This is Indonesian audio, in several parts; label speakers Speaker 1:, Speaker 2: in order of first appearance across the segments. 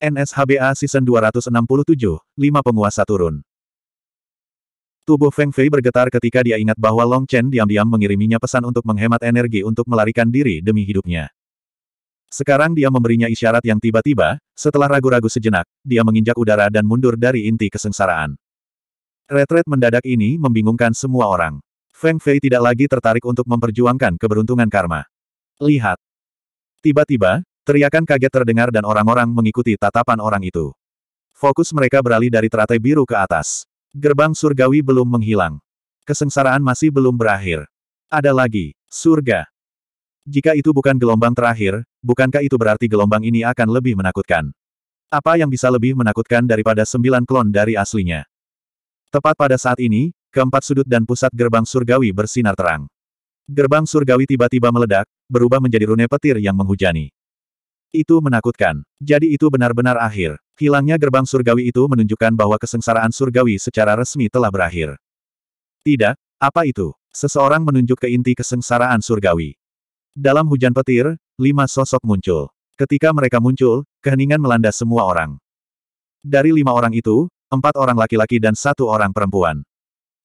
Speaker 1: NSHBA Season 267, 5 penguasa turun. Tubuh Feng Fei bergetar ketika dia ingat bahwa Long Chen diam-diam mengiriminya pesan untuk menghemat energi untuk melarikan diri demi hidupnya. Sekarang dia memberinya isyarat yang tiba-tiba, setelah ragu-ragu sejenak, dia menginjak udara dan mundur dari inti kesengsaraan. Retret mendadak ini membingungkan semua orang. Feng Fei tidak lagi tertarik untuk memperjuangkan keberuntungan karma. Lihat. Tiba-tiba, Teriakan kaget terdengar dan orang-orang mengikuti tatapan orang itu. Fokus mereka beralih dari teratai biru ke atas. Gerbang surgawi belum menghilang. Kesengsaraan masih belum berakhir. Ada lagi, surga. Jika itu bukan gelombang terakhir, bukankah itu berarti gelombang ini akan lebih menakutkan? Apa yang bisa lebih menakutkan daripada sembilan klon dari aslinya? Tepat pada saat ini, keempat sudut dan pusat gerbang surgawi bersinar terang. Gerbang surgawi tiba-tiba meledak, berubah menjadi rune petir yang menghujani. Itu menakutkan. Jadi itu benar-benar akhir. Hilangnya gerbang surgawi itu menunjukkan bahwa kesengsaraan surgawi secara resmi telah berakhir. Tidak, apa itu? Seseorang menunjuk ke inti kesengsaraan surgawi. Dalam hujan petir, lima sosok muncul. Ketika mereka muncul, keheningan melanda semua orang. Dari lima orang itu, empat orang laki-laki dan satu orang perempuan.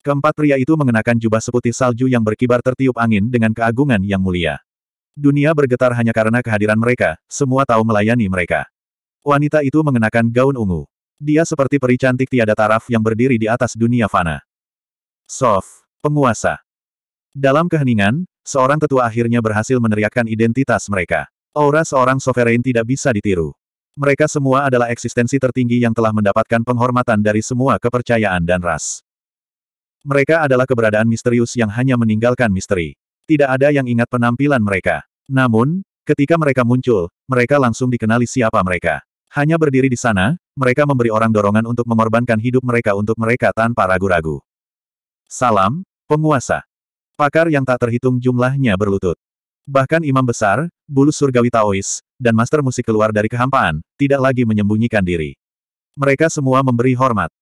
Speaker 1: Keempat pria itu mengenakan jubah seputih salju yang berkibar tertiup angin dengan keagungan yang mulia. Dunia bergetar hanya karena kehadiran mereka, semua tahu melayani mereka. Wanita itu mengenakan gaun ungu. Dia seperti peri cantik tiada taraf yang berdiri di atas dunia fana. Sof, penguasa. Dalam keheningan, seorang tetua akhirnya berhasil meneriakkan identitas mereka. Aura seorang sovereign tidak bisa ditiru. Mereka semua adalah eksistensi tertinggi yang telah mendapatkan penghormatan dari semua kepercayaan dan ras. Mereka adalah keberadaan misterius yang hanya meninggalkan misteri. Tidak ada yang ingat penampilan mereka. Namun, ketika mereka muncul, mereka langsung dikenali siapa mereka. Hanya berdiri di sana, mereka memberi orang dorongan untuk mengorbankan hidup mereka untuk mereka tanpa ragu-ragu. Salam, penguasa. Pakar yang tak terhitung jumlahnya berlutut. Bahkan imam besar, bulu surgawi Taois, dan master musik keluar dari kehampaan, tidak lagi menyembunyikan diri. Mereka semua memberi hormat.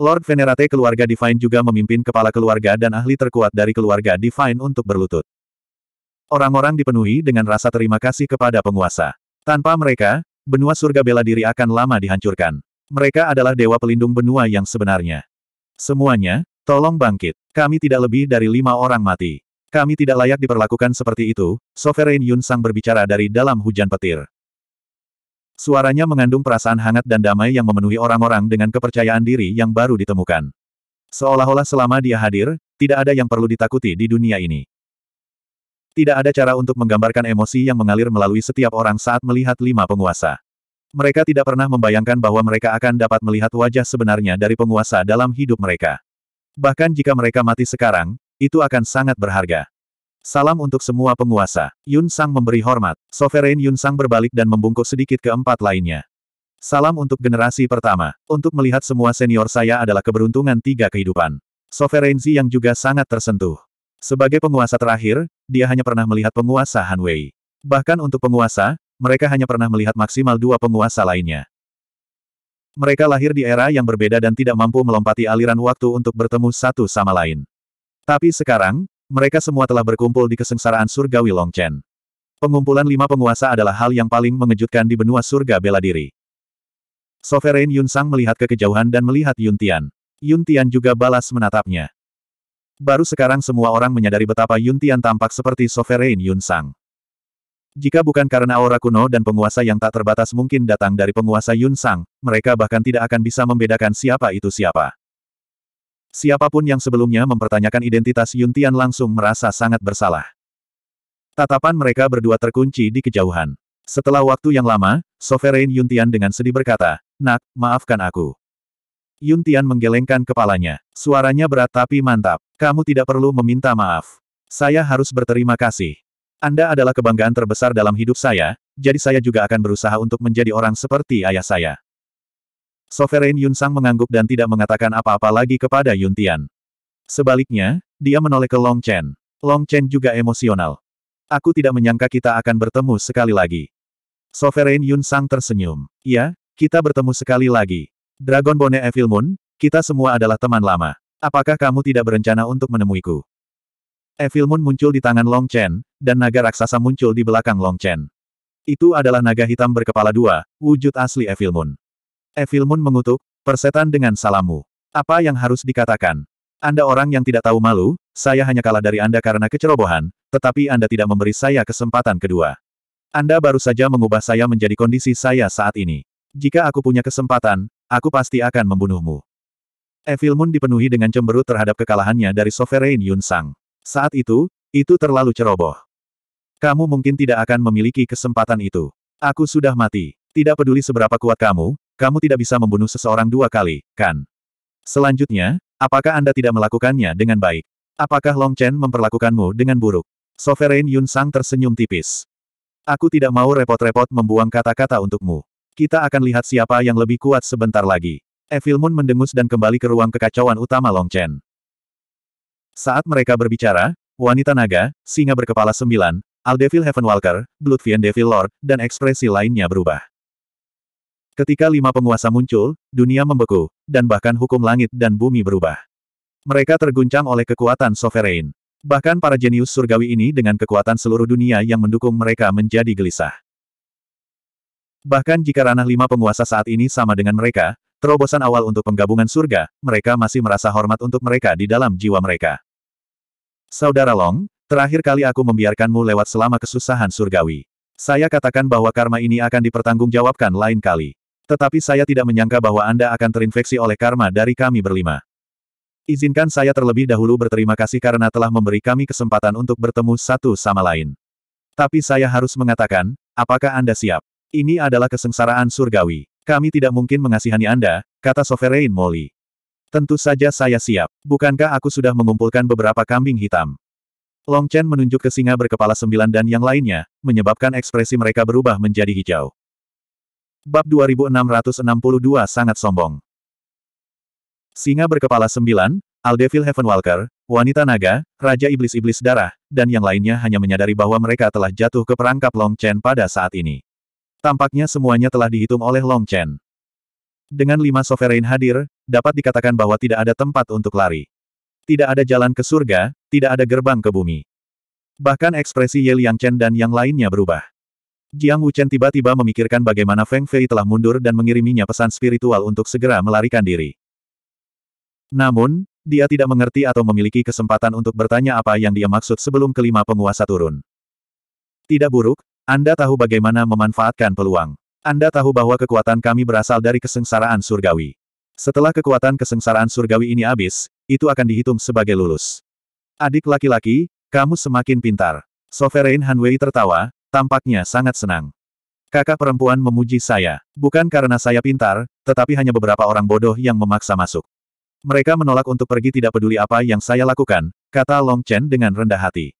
Speaker 1: Lord Venerate keluarga Divine juga memimpin kepala keluarga dan ahli terkuat dari keluarga Divine untuk berlutut. Orang-orang dipenuhi dengan rasa terima kasih kepada penguasa. Tanpa mereka, benua surga bela diri akan lama dihancurkan. Mereka adalah dewa pelindung benua yang sebenarnya. Semuanya, tolong bangkit. Kami tidak lebih dari lima orang mati. Kami tidak layak diperlakukan seperti itu, Sovereign Yun Sang berbicara dari dalam hujan petir. Suaranya mengandung perasaan hangat dan damai yang memenuhi orang-orang dengan kepercayaan diri yang baru ditemukan. Seolah-olah selama dia hadir, tidak ada yang perlu ditakuti di dunia ini. Tidak ada cara untuk menggambarkan emosi yang mengalir melalui setiap orang saat melihat lima penguasa. Mereka tidak pernah membayangkan bahwa mereka akan dapat melihat wajah sebenarnya dari penguasa dalam hidup mereka. Bahkan jika mereka mati sekarang, itu akan sangat berharga. Salam untuk semua penguasa. Yun Sang memberi hormat. Sovereign Yun Sang berbalik dan membungkuk sedikit ke empat lainnya. Salam untuk generasi pertama. Untuk melihat semua senior saya adalah keberuntungan tiga kehidupan. Sovereign Zi yang juga sangat tersentuh. Sebagai penguasa terakhir, dia hanya pernah melihat penguasa Han Wei. Bahkan untuk penguasa, mereka hanya pernah melihat maksimal dua penguasa lainnya. Mereka lahir di era yang berbeda dan tidak mampu melompati aliran waktu untuk bertemu satu sama lain. Tapi sekarang, mereka semua telah berkumpul di kesengsaraan surgawi Longchen. Pengumpulan lima penguasa adalah hal yang paling mengejutkan di benua surga bela diri. Sovereign Yun Sang melihat ke kejauhan dan melihat Yun Tian. Yun Tian juga balas menatapnya. Baru sekarang semua orang menyadari betapa Yun Tian tampak seperti Sovereign Yun Sang. Jika bukan karena aura kuno dan penguasa yang tak terbatas mungkin datang dari penguasa Yun Sang, mereka bahkan tidak akan bisa membedakan siapa itu siapa. Siapapun yang sebelumnya mempertanyakan identitas Yun Tian langsung merasa sangat bersalah. Tatapan mereka berdua terkunci di kejauhan. Setelah waktu yang lama, Sovereign Tian dengan sedih berkata, Nak, maafkan aku. Yun Tian menggelengkan kepalanya. Suaranya berat tapi mantap. Kamu tidak perlu meminta maaf. Saya harus berterima kasih. Anda adalah kebanggaan terbesar dalam hidup saya, jadi saya juga akan berusaha untuk menjadi orang seperti ayah saya. Sovereign Yun Sang mengangguk dan tidak mengatakan apa-apa lagi kepada Yun Tian. Sebaliknya, dia menoleh ke Long Chen. Long Chen juga emosional. Aku tidak menyangka kita akan bertemu sekali lagi. Sovereign Yun Sang tersenyum. Ya, kita bertemu sekali lagi. Dragon Bone Evil Moon, kita semua adalah teman lama. Apakah kamu tidak berencana untuk menemuiku? Evil Moon muncul di tangan Long Chen, dan naga raksasa muncul di belakang Long Chen. Itu adalah naga hitam berkepala dua, wujud asli Evil Moon. Evil Moon mengutuk, persetan dengan salamu. Apa yang harus dikatakan? Anda orang yang tidak tahu malu, saya hanya kalah dari Anda karena kecerobohan, tetapi Anda tidak memberi saya kesempatan kedua. Anda baru saja mengubah saya menjadi kondisi saya saat ini. Jika aku punya kesempatan, aku pasti akan membunuhmu. Evil Moon dipenuhi dengan cemberut terhadap kekalahannya dari Sovereign Yun Sang. Saat itu, itu terlalu ceroboh. Kamu mungkin tidak akan memiliki kesempatan itu. Aku sudah mati. Tidak peduli seberapa kuat kamu, kamu tidak bisa membunuh seseorang dua kali, kan? Selanjutnya, apakah Anda tidak melakukannya dengan baik? Apakah Long Chen memperlakukanmu dengan buruk? Sovereign Yun Sang tersenyum tipis. Aku tidak mau repot-repot membuang kata-kata untukmu. Kita akan lihat siapa yang lebih kuat sebentar lagi. Evil Moon mendengus dan kembali ke ruang kekacauan utama Long Chen. Saat mereka berbicara, wanita naga, singa berkepala sembilan, Aldevil Heaven Walker, Bloodfiend Devil Lord, dan ekspresi lainnya berubah. Ketika lima penguasa muncul, dunia membeku, dan bahkan hukum langit dan bumi berubah. Mereka terguncang oleh kekuatan sovereign. Bahkan para jenius surgawi ini dengan kekuatan seluruh dunia yang mendukung mereka menjadi gelisah. Bahkan jika ranah lima penguasa saat ini sama dengan mereka, terobosan awal untuk penggabungan surga, mereka masih merasa hormat untuk mereka di dalam jiwa mereka. Saudara Long, terakhir kali aku membiarkanmu lewat selama kesusahan surgawi. Saya katakan bahwa karma ini akan dipertanggungjawabkan lain kali. Tetapi saya tidak menyangka bahwa Anda akan terinfeksi oleh karma dari kami berlima. Izinkan saya terlebih dahulu berterima kasih karena telah memberi kami kesempatan untuk bertemu satu sama lain. Tapi saya harus mengatakan, apakah Anda siap? Ini adalah kesengsaraan surgawi. Kami tidak mungkin mengasihani Anda, kata Sovereign Molly. Tentu saja saya siap. Bukankah aku sudah mengumpulkan beberapa kambing hitam? Long Chen menunjuk ke singa berkepala sembilan dan yang lainnya, menyebabkan ekspresi mereka berubah menjadi hijau. Bab 2662 sangat sombong. Singa berkepala sembilan, Aldevil Heavenwalker, wanita naga, raja iblis-iblis darah, dan yang lainnya hanya menyadari bahwa mereka telah jatuh ke perangkap Long Chen pada saat ini. Tampaknya semuanya telah dihitung oleh Long Chen. Dengan lima sovereign hadir, dapat dikatakan bahwa tidak ada tempat untuk lari. Tidak ada jalan ke surga, tidak ada gerbang ke bumi. Bahkan ekspresi Ye Liang Chen dan yang lainnya berubah. Jiang Wuchen tiba-tiba memikirkan bagaimana Feng Fei telah mundur dan mengiriminya pesan spiritual untuk segera melarikan diri. Namun, dia tidak mengerti atau memiliki kesempatan untuk bertanya apa yang dia maksud sebelum kelima penguasa turun. Tidak buruk, Anda tahu bagaimana memanfaatkan peluang. Anda tahu bahwa kekuatan kami berasal dari kesengsaraan surgawi. Setelah kekuatan kesengsaraan surgawi ini habis, itu akan dihitung sebagai lulus. Adik laki-laki, kamu semakin pintar. Sovereign Wei tertawa, Tampaknya sangat senang. Kakak perempuan memuji saya. Bukan karena saya pintar, tetapi hanya beberapa orang bodoh yang memaksa masuk. Mereka menolak untuk pergi tidak peduli apa yang saya lakukan, kata Long Chen dengan rendah hati.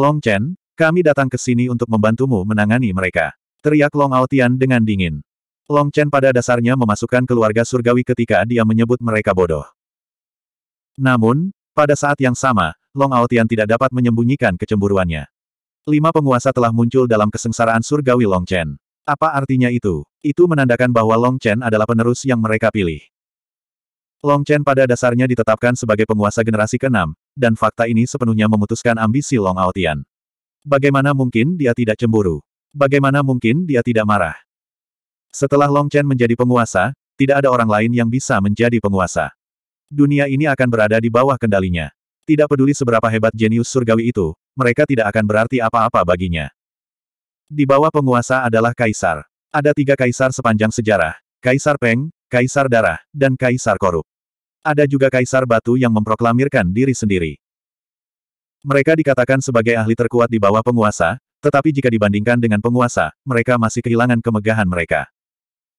Speaker 1: Long Chen, kami datang ke sini untuk membantumu menangani mereka. Teriak Long Aotian dengan dingin. Long Chen pada dasarnya memasukkan keluarga surgawi ketika dia menyebut mereka bodoh. Namun, pada saat yang sama, Long Aotian tidak dapat menyembunyikan kecemburuannya. Lima penguasa telah muncul dalam kesengsaraan surgawi Long Chen. Apa artinya itu? Itu menandakan bahwa Long Chen adalah penerus yang mereka pilih. Long Chen pada dasarnya ditetapkan sebagai penguasa generasi ke-6, dan fakta ini sepenuhnya memutuskan ambisi Long Aotian. Bagaimana mungkin dia tidak cemburu? Bagaimana mungkin dia tidak marah? Setelah Long Chen menjadi penguasa, tidak ada orang lain yang bisa menjadi penguasa. Dunia ini akan berada di bawah kendalinya. Tidak peduli seberapa hebat jenius surgawi itu, mereka tidak akan berarti apa-apa baginya. Di bawah penguasa adalah kaisar. Ada tiga kaisar sepanjang sejarah, Kaisar Peng, Kaisar Darah, dan Kaisar Korup. Ada juga Kaisar Batu yang memproklamirkan diri sendiri. Mereka dikatakan sebagai ahli terkuat di bawah penguasa, tetapi jika dibandingkan dengan penguasa, mereka masih kehilangan kemegahan mereka.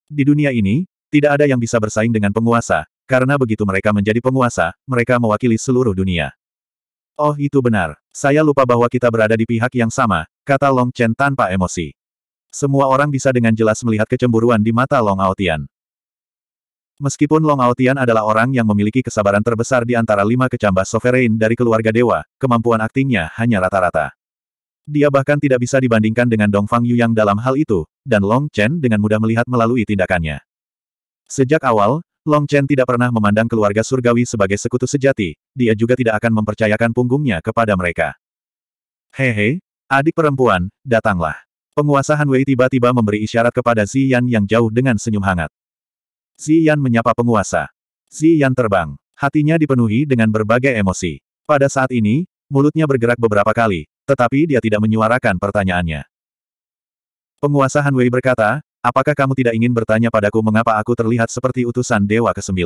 Speaker 1: Di dunia ini, tidak ada yang bisa bersaing dengan penguasa, karena begitu mereka menjadi penguasa, mereka mewakili seluruh dunia. Oh itu benar, saya lupa bahwa kita berada di pihak yang sama, kata Long Chen tanpa emosi. Semua orang bisa dengan jelas melihat kecemburuan di mata Long Aotian. Meskipun Long Aotian adalah orang yang memiliki kesabaran terbesar di antara lima kecambah sovereign dari keluarga dewa, kemampuan aktingnya hanya rata-rata. Dia bahkan tidak bisa dibandingkan dengan Dong Fang yang dalam hal itu, dan Long Chen dengan mudah melihat melalui tindakannya. Sejak awal, Long Chen tidak pernah memandang keluarga surgawi sebagai sekutu sejati, dia juga tidak akan mempercayakan punggungnya kepada mereka. Hehe, adik perempuan, datanglah. Penguasa Han Wei tiba-tiba memberi isyarat kepada Ziyan yang jauh dengan senyum hangat. Ziyan menyapa penguasa. Ziyan terbang, hatinya dipenuhi dengan berbagai emosi. Pada saat ini, mulutnya bergerak beberapa kali, tetapi dia tidak menyuarakan pertanyaannya. Penguasa Han Wei berkata, Apakah kamu tidak ingin bertanya padaku mengapa aku terlihat seperti utusan Dewa ke-9?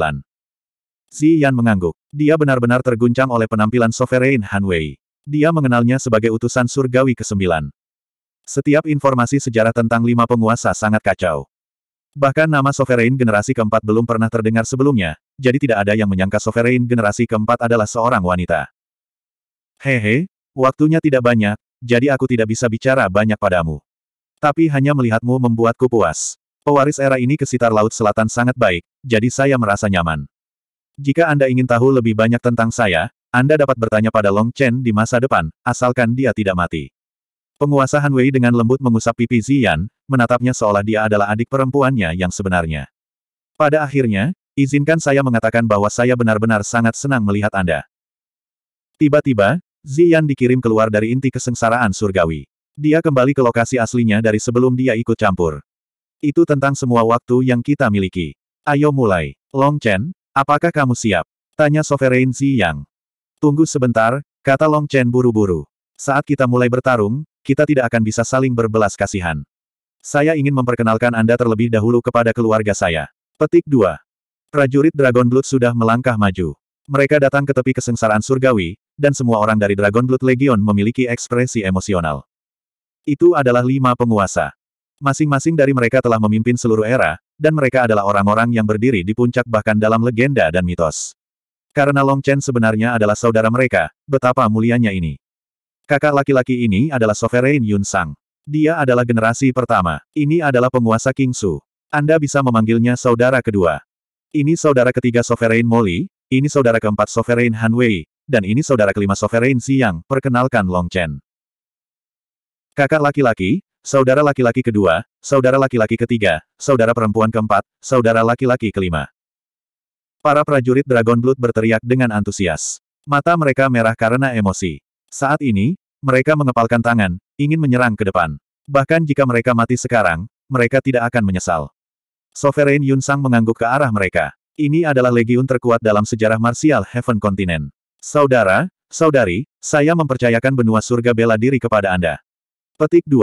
Speaker 1: Yan mengangguk. Dia benar-benar terguncang oleh penampilan Sovereign Han Wei. Dia mengenalnya sebagai utusan surgawi ke-9. Setiap informasi sejarah tentang lima penguasa sangat kacau. Bahkan nama Sovereign generasi keempat belum pernah terdengar sebelumnya, jadi tidak ada yang menyangka Sovereign generasi keempat adalah seorang wanita. Hehe, waktunya tidak banyak, jadi aku tidak bisa bicara banyak padamu. Tapi hanya melihatmu membuatku puas. Pewaris era ini ke sitar laut selatan sangat baik, jadi saya merasa nyaman. Jika Anda ingin tahu lebih banyak tentang saya, Anda dapat bertanya pada Long Chen di masa depan, asalkan dia tidak mati. Penguasa Han Wei dengan lembut mengusap pipi Zian, menatapnya seolah dia adalah adik perempuannya yang sebenarnya. Pada akhirnya, izinkan saya mengatakan bahwa saya benar-benar sangat senang melihat Anda. Tiba-tiba, Zian dikirim keluar dari inti kesengsaraan surgawi. Dia kembali ke lokasi aslinya dari sebelum dia ikut campur. Itu tentang semua waktu yang kita miliki. Ayo mulai. Long Chen, apakah kamu siap? Tanya Sovereign Xi Yang. Tunggu sebentar, kata Long Chen buru-buru. Saat kita mulai bertarung, kita tidak akan bisa saling berbelas kasihan. Saya ingin memperkenalkan Anda terlebih dahulu kepada keluarga saya. Petik 2. Prajurit Dragon Blood sudah melangkah maju. Mereka datang ke tepi kesengsaraan surgawi, dan semua orang dari Dragon Blood Legion memiliki ekspresi emosional. Itu adalah lima penguasa. Masing-masing dari mereka telah memimpin seluruh era, dan mereka adalah orang-orang yang berdiri di puncak bahkan dalam legenda dan mitos. Karena Long Chen sebenarnya adalah saudara mereka, betapa mulianya ini. Kakak laki-laki ini adalah Sovereign Yun Sang. Dia adalah generasi pertama. Ini adalah penguasa King Su. Anda bisa memanggilnya saudara kedua. Ini saudara ketiga Sovereign Molly. ini saudara keempat Sovereign Han Wei, dan ini saudara kelima Sovereign Xiang, perkenalkan Long Chen kakak laki-laki, saudara laki-laki kedua, saudara laki-laki ketiga, saudara perempuan keempat, saudara laki-laki kelima. Para prajurit Dragon Blood berteriak dengan antusias. Mata mereka merah karena emosi. Saat ini, mereka mengepalkan tangan, ingin menyerang ke depan. Bahkan jika mereka mati sekarang, mereka tidak akan menyesal. Sovereign Yun Sang mengangguk ke arah mereka. Ini adalah legiun terkuat dalam sejarah martial Heaven Continent. Saudara, saudari, saya mempercayakan benua surga bela diri kepada Anda. Petik 2.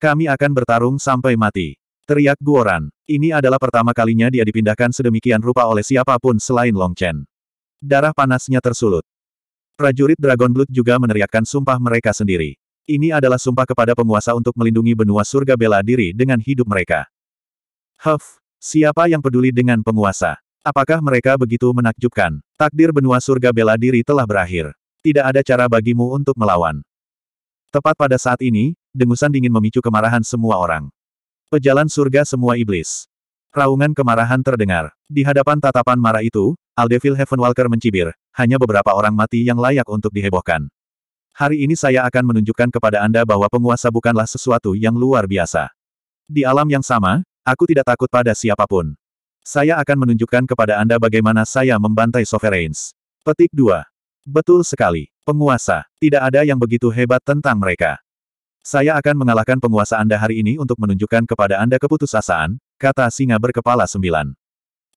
Speaker 1: Kami akan bertarung sampai mati. Teriak Guoran. Ini adalah pertama kalinya dia dipindahkan sedemikian rupa oleh siapapun selain Long Chen. Darah panasnya tersulut. Prajurit Dragon Blood juga meneriakkan sumpah mereka sendiri. Ini adalah sumpah kepada penguasa untuk melindungi benua surga bela diri dengan hidup mereka. Huff, siapa yang peduli dengan penguasa? Apakah mereka begitu menakjubkan? Takdir benua surga bela diri telah berakhir. Tidak ada cara bagimu untuk melawan. Tepat pada saat ini, dengusan dingin memicu kemarahan semua orang. Pejalan surga semua iblis. Raungan kemarahan terdengar. Di hadapan tatapan marah itu, Aldevil Heavenwalker mencibir, hanya beberapa orang mati yang layak untuk dihebohkan. Hari ini saya akan menunjukkan kepada Anda bahwa penguasa bukanlah sesuatu yang luar biasa. Di alam yang sama, aku tidak takut pada siapapun. Saya akan menunjukkan kepada Anda bagaimana saya membantai sovereigns. Petik 2. Betul sekali, penguasa, tidak ada yang begitu hebat tentang mereka. Saya akan mengalahkan penguasa Anda hari ini untuk menunjukkan kepada Anda keputusasaan, kata singa berkepala sembilan.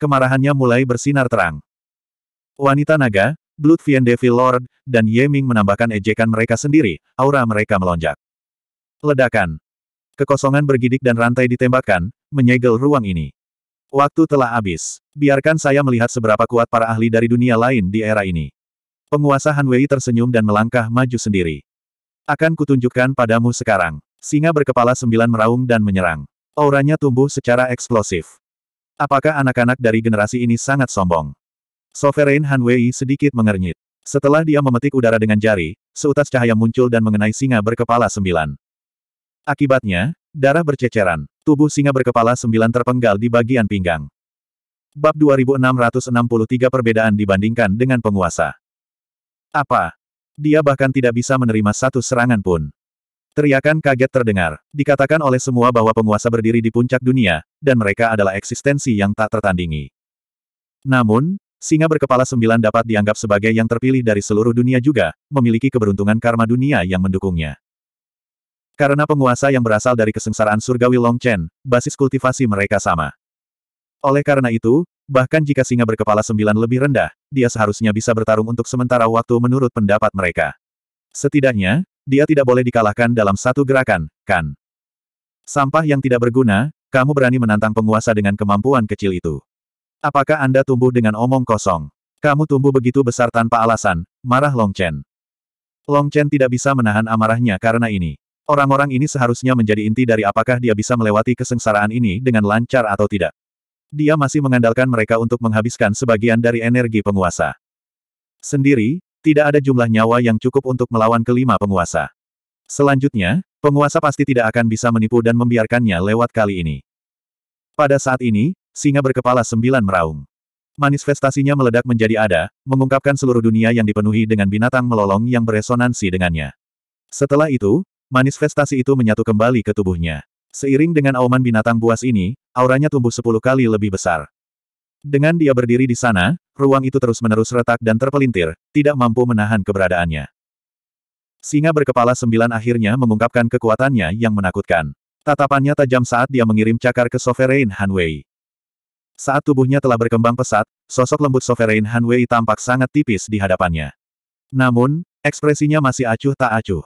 Speaker 1: Kemarahannya mulai bersinar terang. Wanita naga, Bloodfiend Devil Lord, dan Ye Ming menambahkan ejekan mereka sendiri, aura mereka melonjak. Ledakan. Kekosongan bergidik dan rantai ditembakkan, menyegel ruang ini. Waktu telah habis. Biarkan saya melihat seberapa kuat para ahli dari dunia lain di era ini. Penguasa Han Wei tersenyum dan melangkah maju sendiri. Akan kutunjukkan padamu sekarang. Singa berkepala sembilan meraung dan menyerang. Auranya tumbuh secara eksplosif. Apakah anak-anak dari generasi ini sangat sombong? Sovereign Han Wei sedikit mengernyit. Setelah dia memetik udara dengan jari, seutas cahaya muncul dan mengenai singa berkepala sembilan. Akibatnya, darah berceceran. Tubuh singa berkepala sembilan terpenggal di bagian pinggang. Bab 2663 perbedaan dibandingkan dengan penguasa. Apa? Dia bahkan tidak bisa menerima satu serangan pun. Teriakan kaget terdengar. Dikatakan oleh semua bahwa penguasa berdiri di puncak dunia, dan mereka adalah eksistensi yang tak tertandingi. Namun, singa berkepala sembilan dapat dianggap sebagai yang terpilih dari seluruh dunia juga, memiliki keberuntungan karma dunia yang mendukungnya. Karena penguasa yang berasal dari kesengsaraan surgawi Chen, basis kultivasi mereka sama. Oleh karena itu, Bahkan jika singa berkepala sembilan lebih rendah, dia seharusnya bisa bertarung untuk sementara waktu menurut pendapat mereka. Setidaknya, dia tidak boleh dikalahkan dalam satu gerakan, kan? Sampah yang tidak berguna, kamu berani menantang penguasa dengan kemampuan kecil itu. Apakah Anda tumbuh dengan omong kosong? Kamu tumbuh begitu besar tanpa alasan, marah Long Chen. Long Chen tidak bisa menahan amarahnya karena ini. Orang-orang ini seharusnya menjadi inti dari apakah dia bisa melewati kesengsaraan ini dengan lancar atau tidak. Dia masih mengandalkan mereka untuk menghabiskan sebagian dari energi penguasa. Sendiri, tidak ada jumlah nyawa yang cukup untuk melawan kelima penguasa. Selanjutnya, penguasa pasti tidak akan bisa menipu dan membiarkannya lewat kali ini. Pada saat ini, singa berkepala sembilan meraung. Manifestasinya meledak menjadi ada, mengungkapkan seluruh dunia yang dipenuhi dengan binatang melolong yang beresonansi dengannya. Setelah itu, manifestasi itu menyatu kembali ke tubuhnya. Seiring dengan auman binatang buas ini, auranya tumbuh sepuluh kali lebih besar. Dengan dia berdiri di sana, ruang itu terus-menerus retak dan terpelintir, tidak mampu menahan keberadaannya. Singa berkepala sembilan akhirnya mengungkapkan kekuatannya yang menakutkan. Tatapannya tajam saat dia mengirim cakar ke Sovereign Hanwei. Saat tubuhnya telah berkembang pesat, sosok lembut Sovereign Hanwei tampak sangat tipis di hadapannya. Namun, ekspresinya masih acuh tak acuh.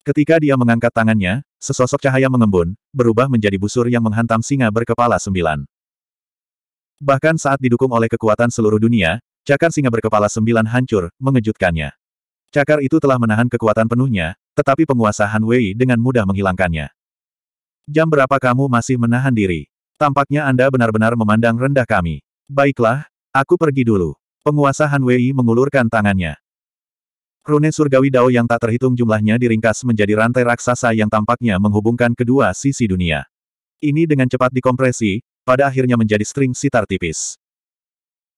Speaker 1: Ketika dia mengangkat tangannya, sesosok cahaya mengembun, berubah menjadi busur yang menghantam singa berkepala sembilan. Bahkan saat didukung oleh kekuatan seluruh dunia, cakar singa berkepala sembilan hancur, mengejutkannya. Cakar itu telah menahan kekuatan penuhnya, tetapi penguasa Han Wei dengan mudah menghilangkannya. Jam berapa kamu masih menahan diri? Tampaknya Anda benar-benar memandang rendah kami. Baiklah, aku pergi dulu. Penguasa Han Wei mengulurkan tangannya. Rune surgawi Dao yang tak terhitung jumlahnya diringkas menjadi rantai raksasa yang tampaknya menghubungkan kedua sisi dunia. Ini dengan cepat dikompresi, pada akhirnya menjadi string sitar tipis.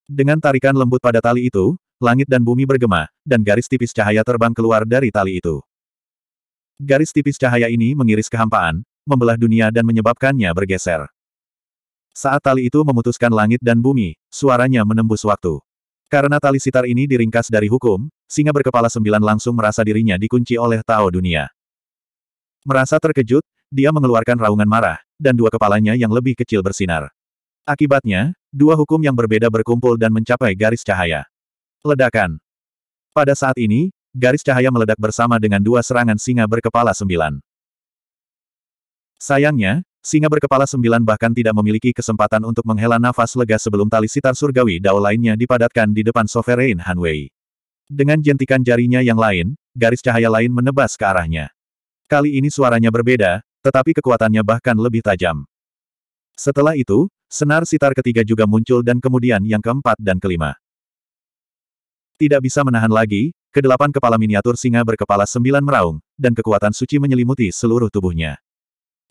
Speaker 1: Dengan tarikan lembut pada tali itu, langit dan bumi bergema, dan garis tipis cahaya terbang keluar dari tali itu. Garis tipis cahaya ini mengiris kehampaan, membelah dunia dan menyebabkannya bergeser. Saat tali itu memutuskan langit dan bumi, suaranya menembus waktu. Karena tali sitar ini diringkas dari hukum, singa berkepala sembilan langsung merasa dirinya dikunci oleh Tao Dunia. Merasa terkejut, dia mengeluarkan raungan marah, dan dua kepalanya yang lebih kecil bersinar. Akibatnya, dua hukum yang berbeda berkumpul dan mencapai garis cahaya. Ledakan. Pada saat ini, garis cahaya meledak bersama dengan dua serangan singa berkepala sembilan. Sayangnya, singa berkepala sembilan bahkan tidak memiliki kesempatan untuk menghela nafas lega sebelum tali sitar surgawi dao lainnya dipadatkan di depan Sovereign Hanwei. Dengan jentikan jarinya yang lain, garis cahaya lain menebas ke arahnya. Kali ini suaranya berbeda, tetapi kekuatannya bahkan lebih tajam. Setelah itu, senar sitar ketiga juga muncul dan kemudian yang keempat dan kelima. Tidak bisa menahan lagi, kedelapan kepala miniatur singa berkepala sembilan meraung, dan kekuatan suci menyelimuti seluruh tubuhnya.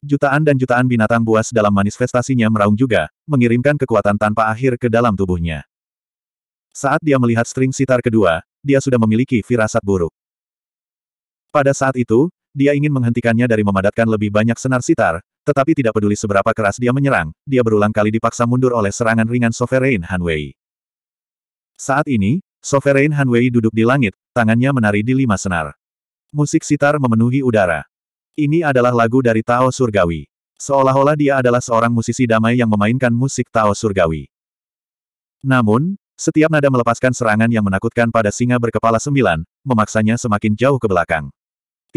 Speaker 1: Jutaan dan jutaan binatang buas dalam manifestasinya meraung juga, mengirimkan kekuatan tanpa akhir ke dalam tubuhnya. Saat dia melihat string sitar kedua, dia sudah memiliki firasat buruk. Pada saat itu, dia ingin menghentikannya dari memadatkan lebih banyak senar sitar, tetapi tidak peduli seberapa keras dia menyerang, dia berulang kali dipaksa mundur oleh serangan ringan Sovereign Hanwei. Saat ini, Sovereign Hanwei duduk di langit, tangannya menari di lima senar. Musik sitar memenuhi udara. Ini adalah lagu dari Tao Surgawi. Seolah-olah dia adalah seorang musisi damai yang memainkan musik Tao Surgawi. Namun, setiap nada melepaskan serangan yang menakutkan pada singa berkepala sembilan, memaksanya semakin jauh ke belakang.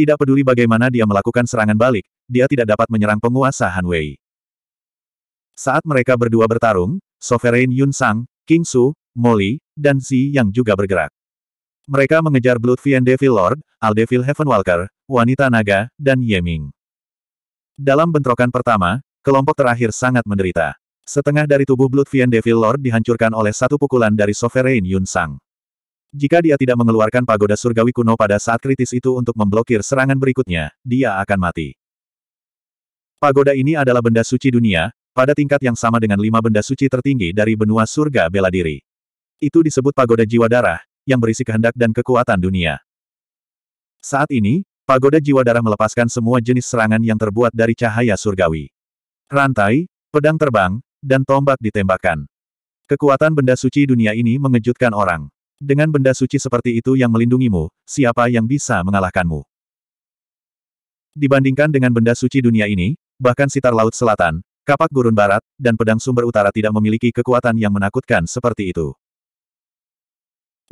Speaker 1: Tidak peduli bagaimana dia melakukan serangan balik, dia tidak dapat menyerang penguasa Han Wei. Saat mereka berdua bertarung, Sovereign Yun Sang, King Su, Molly, dan Xi yang juga bergerak. Mereka mengejar Blood Fiend Devil Lord, Aldevil Heavenwalker, Wanita Naga, dan Yeming. Dalam bentrokan pertama, kelompok terakhir sangat menderita. Setengah dari tubuh Bloodfiend Devil Lord dihancurkan oleh satu pukulan dari Sovereign Yun Sang. Jika dia tidak mengeluarkan pagoda surgawi kuno pada saat kritis itu untuk memblokir serangan berikutnya, dia akan mati. Pagoda ini adalah benda suci dunia, pada tingkat yang sama dengan lima benda suci tertinggi dari benua surga bela diri. Itu disebut pagoda jiwa darah, yang berisi kehendak dan kekuatan dunia. Saat ini, pagoda jiwa darah melepaskan semua jenis serangan yang terbuat dari cahaya surgawi. Rantai, pedang terbang, dan tombak ditembakkan. Kekuatan benda suci dunia ini mengejutkan orang. Dengan benda suci seperti itu yang melindungimu, siapa yang bisa mengalahkanmu? Dibandingkan dengan benda suci dunia ini, bahkan sitar laut selatan, kapak gurun barat, dan pedang sumber utara tidak memiliki kekuatan yang menakutkan seperti itu.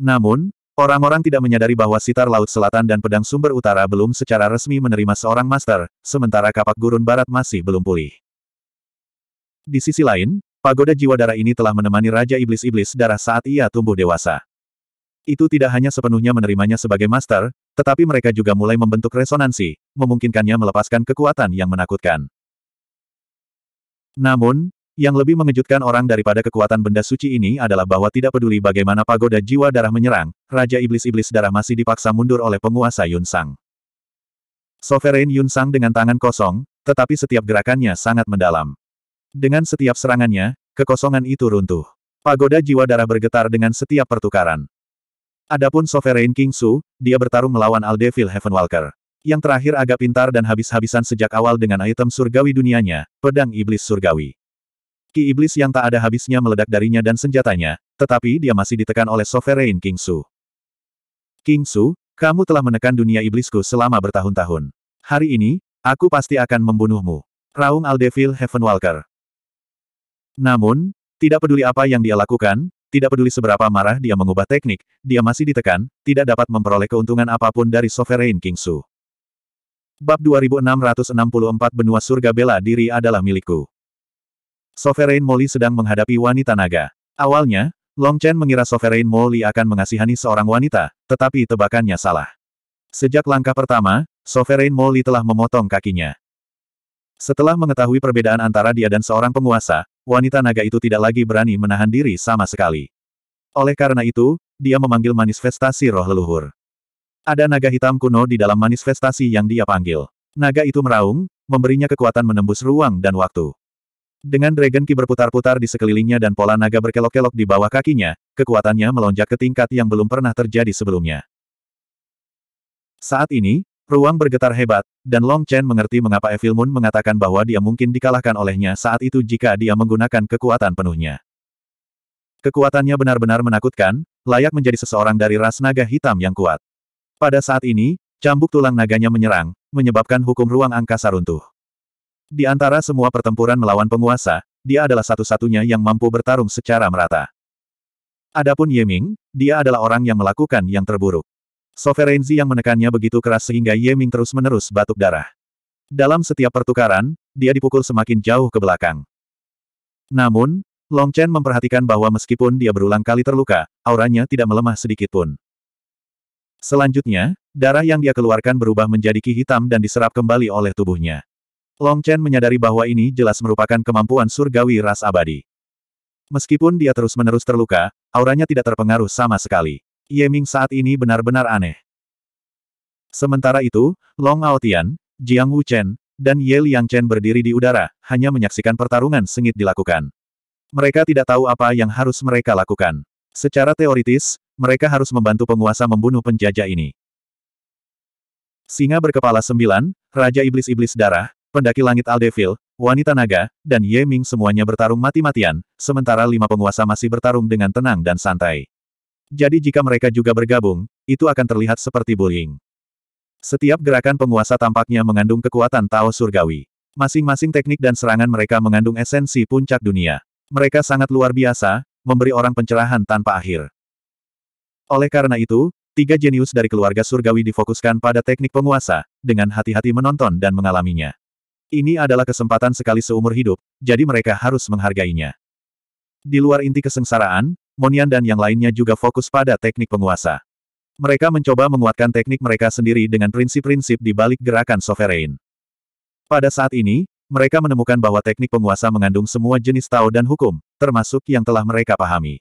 Speaker 1: Namun, orang-orang tidak menyadari bahwa sitar laut selatan dan pedang sumber utara belum secara resmi menerima seorang master, sementara kapak gurun barat masih belum pulih. Di sisi lain, pagoda jiwa darah ini telah menemani Raja Iblis-Iblis darah saat ia tumbuh dewasa. Itu tidak hanya sepenuhnya menerimanya sebagai master, tetapi mereka juga mulai membentuk resonansi, memungkinkannya melepaskan kekuatan yang menakutkan. Namun, yang lebih mengejutkan orang daripada kekuatan benda suci ini adalah bahwa tidak peduli bagaimana pagoda jiwa darah menyerang, Raja Iblis-Iblis darah masih dipaksa mundur oleh penguasa Yun Sang. Sovereign Yun Sang dengan tangan kosong, tetapi setiap gerakannya sangat mendalam. Dengan setiap serangannya, kekosongan itu runtuh. Pagoda jiwa darah bergetar dengan setiap pertukaran. Adapun Sovereign King Su, dia bertarung melawan Aldevil Heavenwalker. Yang terakhir agak pintar dan habis-habisan sejak awal dengan item surgawi dunianya, pedang iblis surgawi. Ki iblis yang tak ada habisnya meledak darinya dan senjatanya, tetapi dia masih ditekan oleh Sovereign King Su. King Su, kamu telah menekan dunia iblisku selama bertahun-tahun. Hari ini, aku pasti akan membunuhmu. Raung Aldevil Heavenwalker. Namun, tidak peduli apa yang dia lakukan, tidak peduli seberapa marah dia mengubah teknik, dia masih ditekan, tidak dapat memperoleh keuntungan apapun dari Sovereign King Su. Bab 2664 Benua Surga Bela Diri adalah milikku. Sovereign Molly sedang menghadapi wanita naga. Awalnya, Long Chen mengira Sovereign Molly akan mengasihani seorang wanita, tetapi tebakannya salah. Sejak langkah pertama, Sovereign Molly telah memotong kakinya. Setelah mengetahui perbedaan antara dia dan seorang penguasa, wanita naga itu tidak lagi berani menahan diri sama sekali. Oleh karena itu, dia memanggil manifestasi roh leluhur. Ada naga hitam kuno di dalam manifestasi yang dia panggil. Naga itu meraung, memberinya kekuatan menembus ruang dan waktu. Dengan Dragon Ki berputar-putar di sekelilingnya dan pola naga berkelok-kelok di bawah kakinya, kekuatannya melonjak ke tingkat yang belum pernah terjadi sebelumnya. Saat ini, Ruang bergetar hebat, dan Long Chen mengerti mengapa Evil Moon mengatakan bahwa dia mungkin dikalahkan olehnya saat itu jika dia menggunakan kekuatan penuhnya. Kekuatannya benar-benar menakutkan, layak menjadi seseorang dari ras naga hitam yang kuat. Pada saat ini, cambuk tulang naganya menyerang, menyebabkan hukum ruang angkasa runtuh. Di antara semua pertempuran melawan penguasa, dia adalah satu-satunya yang mampu bertarung secara merata. Adapun Yeming, dia adalah orang yang melakukan yang terburuk. Soverenzi yang menekannya begitu keras sehingga Ye Ming terus-menerus batuk darah. Dalam setiap pertukaran, dia dipukul semakin jauh ke belakang. Namun, Long Chen memperhatikan bahwa meskipun dia berulang kali terluka, auranya tidak melemah sedikit pun. Selanjutnya, darah yang dia keluarkan berubah menjadi ki hitam dan diserap kembali oleh tubuhnya. Long Chen menyadari bahwa ini jelas merupakan kemampuan surgawi ras abadi. Meskipun dia terus-menerus terluka, auranya tidak terpengaruh sama sekali. Yeming saat ini benar-benar aneh. Sementara itu, Long Aotian, Jiang Wuchen, dan Ye Liang Chen berdiri di udara, hanya menyaksikan pertarungan sengit dilakukan. Mereka tidak tahu apa yang harus mereka lakukan. Secara teoritis, mereka harus membantu penguasa membunuh penjajah ini. Singa berkepala sembilan, Raja Iblis-Iblis Darah, Pendaki Langit Aldevil, Wanita Naga, dan Ye Ming semuanya bertarung mati-matian, sementara lima penguasa masih bertarung dengan tenang dan santai. Jadi jika mereka juga bergabung, itu akan terlihat seperti bullying. Setiap gerakan penguasa tampaknya mengandung kekuatan Tao Surgawi. Masing-masing teknik dan serangan mereka mengandung esensi puncak dunia. Mereka sangat luar biasa, memberi orang pencerahan tanpa akhir. Oleh karena itu, tiga jenius dari keluarga Surgawi difokuskan pada teknik penguasa, dengan hati-hati menonton dan mengalaminya. Ini adalah kesempatan sekali seumur hidup, jadi mereka harus menghargainya. Di luar inti kesengsaraan, Monian dan yang lainnya juga fokus pada teknik penguasa. Mereka mencoba menguatkan teknik mereka sendiri dengan prinsip-prinsip di balik gerakan sovereign. Pada saat ini, mereka menemukan bahwa teknik penguasa mengandung semua jenis Tao dan hukum, termasuk yang telah mereka pahami.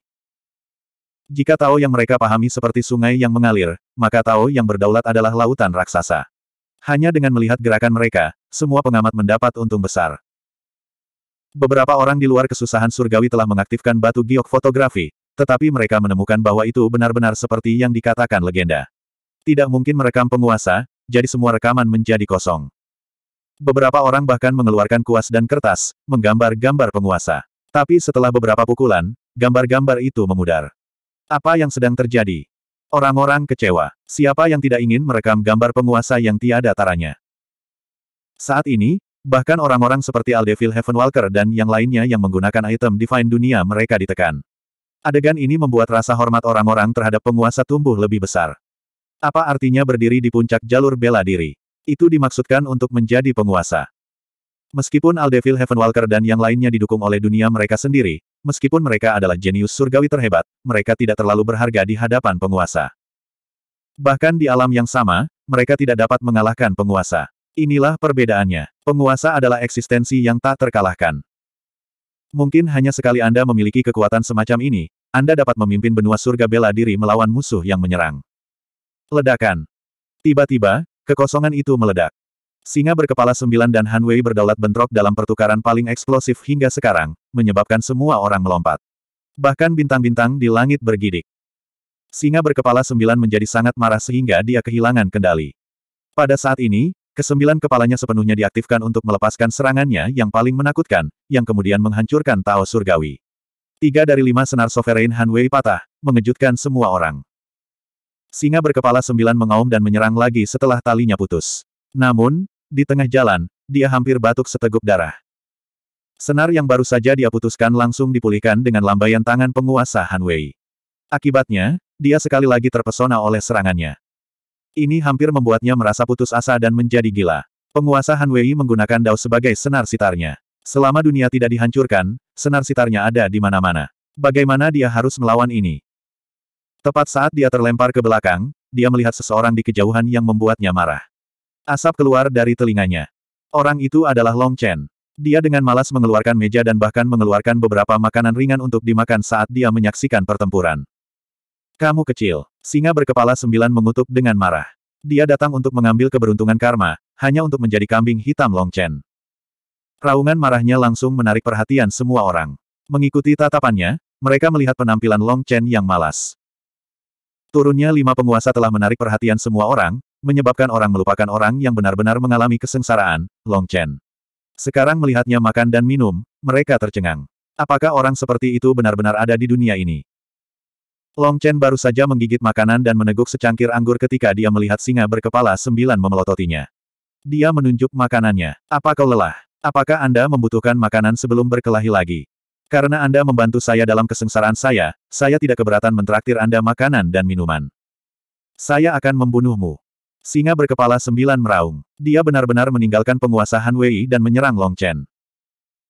Speaker 1: Jika Tao yang mereka pahami seperti sungai yang mengalir, maka Tao yang berdaulat adalah lautan raksasa. Hanya dengan melihat gerakan mereka, semua pengamat mendapat untung besar. Beberapa orang di luar kesusahan surgawi telah mengaktifkan batu giok fotografi, tetapi mereka menemukan bahwa itu benar-benar seperti yang dikatakan legenda. Tidak mungkin merekam penguasa, jadi semua rekaman menjadi kosong. Beberapa orang bahkan mengeluarkan kuas dan kertas, menggambar-gambar penguasa. Tapi setelah beberapa pukulan, gambar-gambar itu memudar. Apa yang sedang terjadi? Orang-orang kecewa. Siapa yang tidak ingin merekam gambar penguasa yang tiada taranya? Saat ini, bahkan orang-orang seperti Aldeville Heavenwalker dan yang lainnya yang menggunakan item Divine Dunia mereka ditekan. Adegan ini membuat rasa hormat orang-orang terhadap penguasa tumbuh lebih besar. Apa artinya berdiri di puncak jalur bela diri? Itu dimaksudkan untuk menjadi penguasa. Meskipun Aldevil Heavenwalker dan yang lainnya didukung oleh dunia mereka sendiri, meskipun mereka adalah jenius surgawi terhebat, mereka tidak terlalu berharga di hadapan penguasa. Bahkan di alam yang sama, mereka tidak dapat mengalahkan penguasa. Inilah perbedaannya. Penguasa adalah eksistensi yang tak terkalahkan. Mungkin hanya sekali Anda memiliki kekuatan semacam ini, Anda dapat memimpin benua surga bela diri melawan musuh yang menyerang. Ledakan. Tiba-tiba, kekosongan itu meledak. Singa berkepala sembilan dan Han Wei berdaulat bentrok dalam pertukaran paling eksplosif hingga sekarang, menyebabkan semua orang melompat. Bahkan bintang-bintang di langit bergidik. Singa berkepala sembilan menjadi sangat marah sehingga dia kehilangan kendali. Pada saat ini, Kesembilan kepalanya sepenuhnya diaktifkan untuk melepaskan serangannya yang paling menakutkan, yang kemudian menghancurkan Tao Surgawi. Tiga dari lima senar Sovereign Han Wei patah, mengejutkan semua orang. Singa berkepala sembilan mengaum dan menyerang lagi setelah talinya putus. Namun, di tengah jalan, dia hampir batuk seteguk darah. Senar yang baru saja dia putuskan langsung dipulihkan dengan lambaian tangan penguasa Han Wei. Akibatnya, dia sekali lagi terpesona oleh serangannya. Ini hampir membuatnya merasa putus asa dan menjadi gila. Penguasa Han Wei menggunakan Dao sebagai senar sitarnya. Selama dunia tidak dihancurkan, senar sitarnya ada di mana-mana. Bagaimana dia harus melawan ini? Tepat saat dia terlempar ke belakang, dia melihat seseorang di kejauhan yang membuatnya marah. Asap keluar dari telinganya. Orang itu adalah Long Chen. Dia dengan malas mengeluarkan meja dan bahkan mengeluarkan beberapa makanan ringan untuk dimakan saat dia menyaksikan pertempuran. Kamu kecil. Singa berkepala sembilan mengutuk dengan marah. Dia datang untuk mengambil keberuntungan karma, hanya untuk menjadi kambing hitam Long Chen. Raungan marahnya langsung menarik perhatian semua orang. Mengikuti tatapannya, mereka melihat penampilan Long Chen yang malas. Turunnya lima penguasa telah menarik perhatian semua orang, menyebabkan orang melupakan orang yang benar-benar mengalami kesengsaraan, Long Chen. Sekarang melihatnya makan dan minum, mereka tercengang. Apakah orang seperti itu benar-benar ada di dunia ini? Long Chen baru saja menggigit makanan dan meneguk secangkir anggur ketika dia melihat singa berkepala sembilan memelototinya. Dia menunjuk makanannya. Apa kau lelah? Apakah Anda membutuhkan makanan sebelum berkelahi lagi? Karena Anda membantu saya dalam kesengsaraan saya, saya tidak keberatan mentraktir Anda makanan dan minuman. Saya akan membunuhmu. Singa berkepala sembilan meraung. Dia benar-benar meninggalkan penguasa Han Wei dan menyerang Long Chen.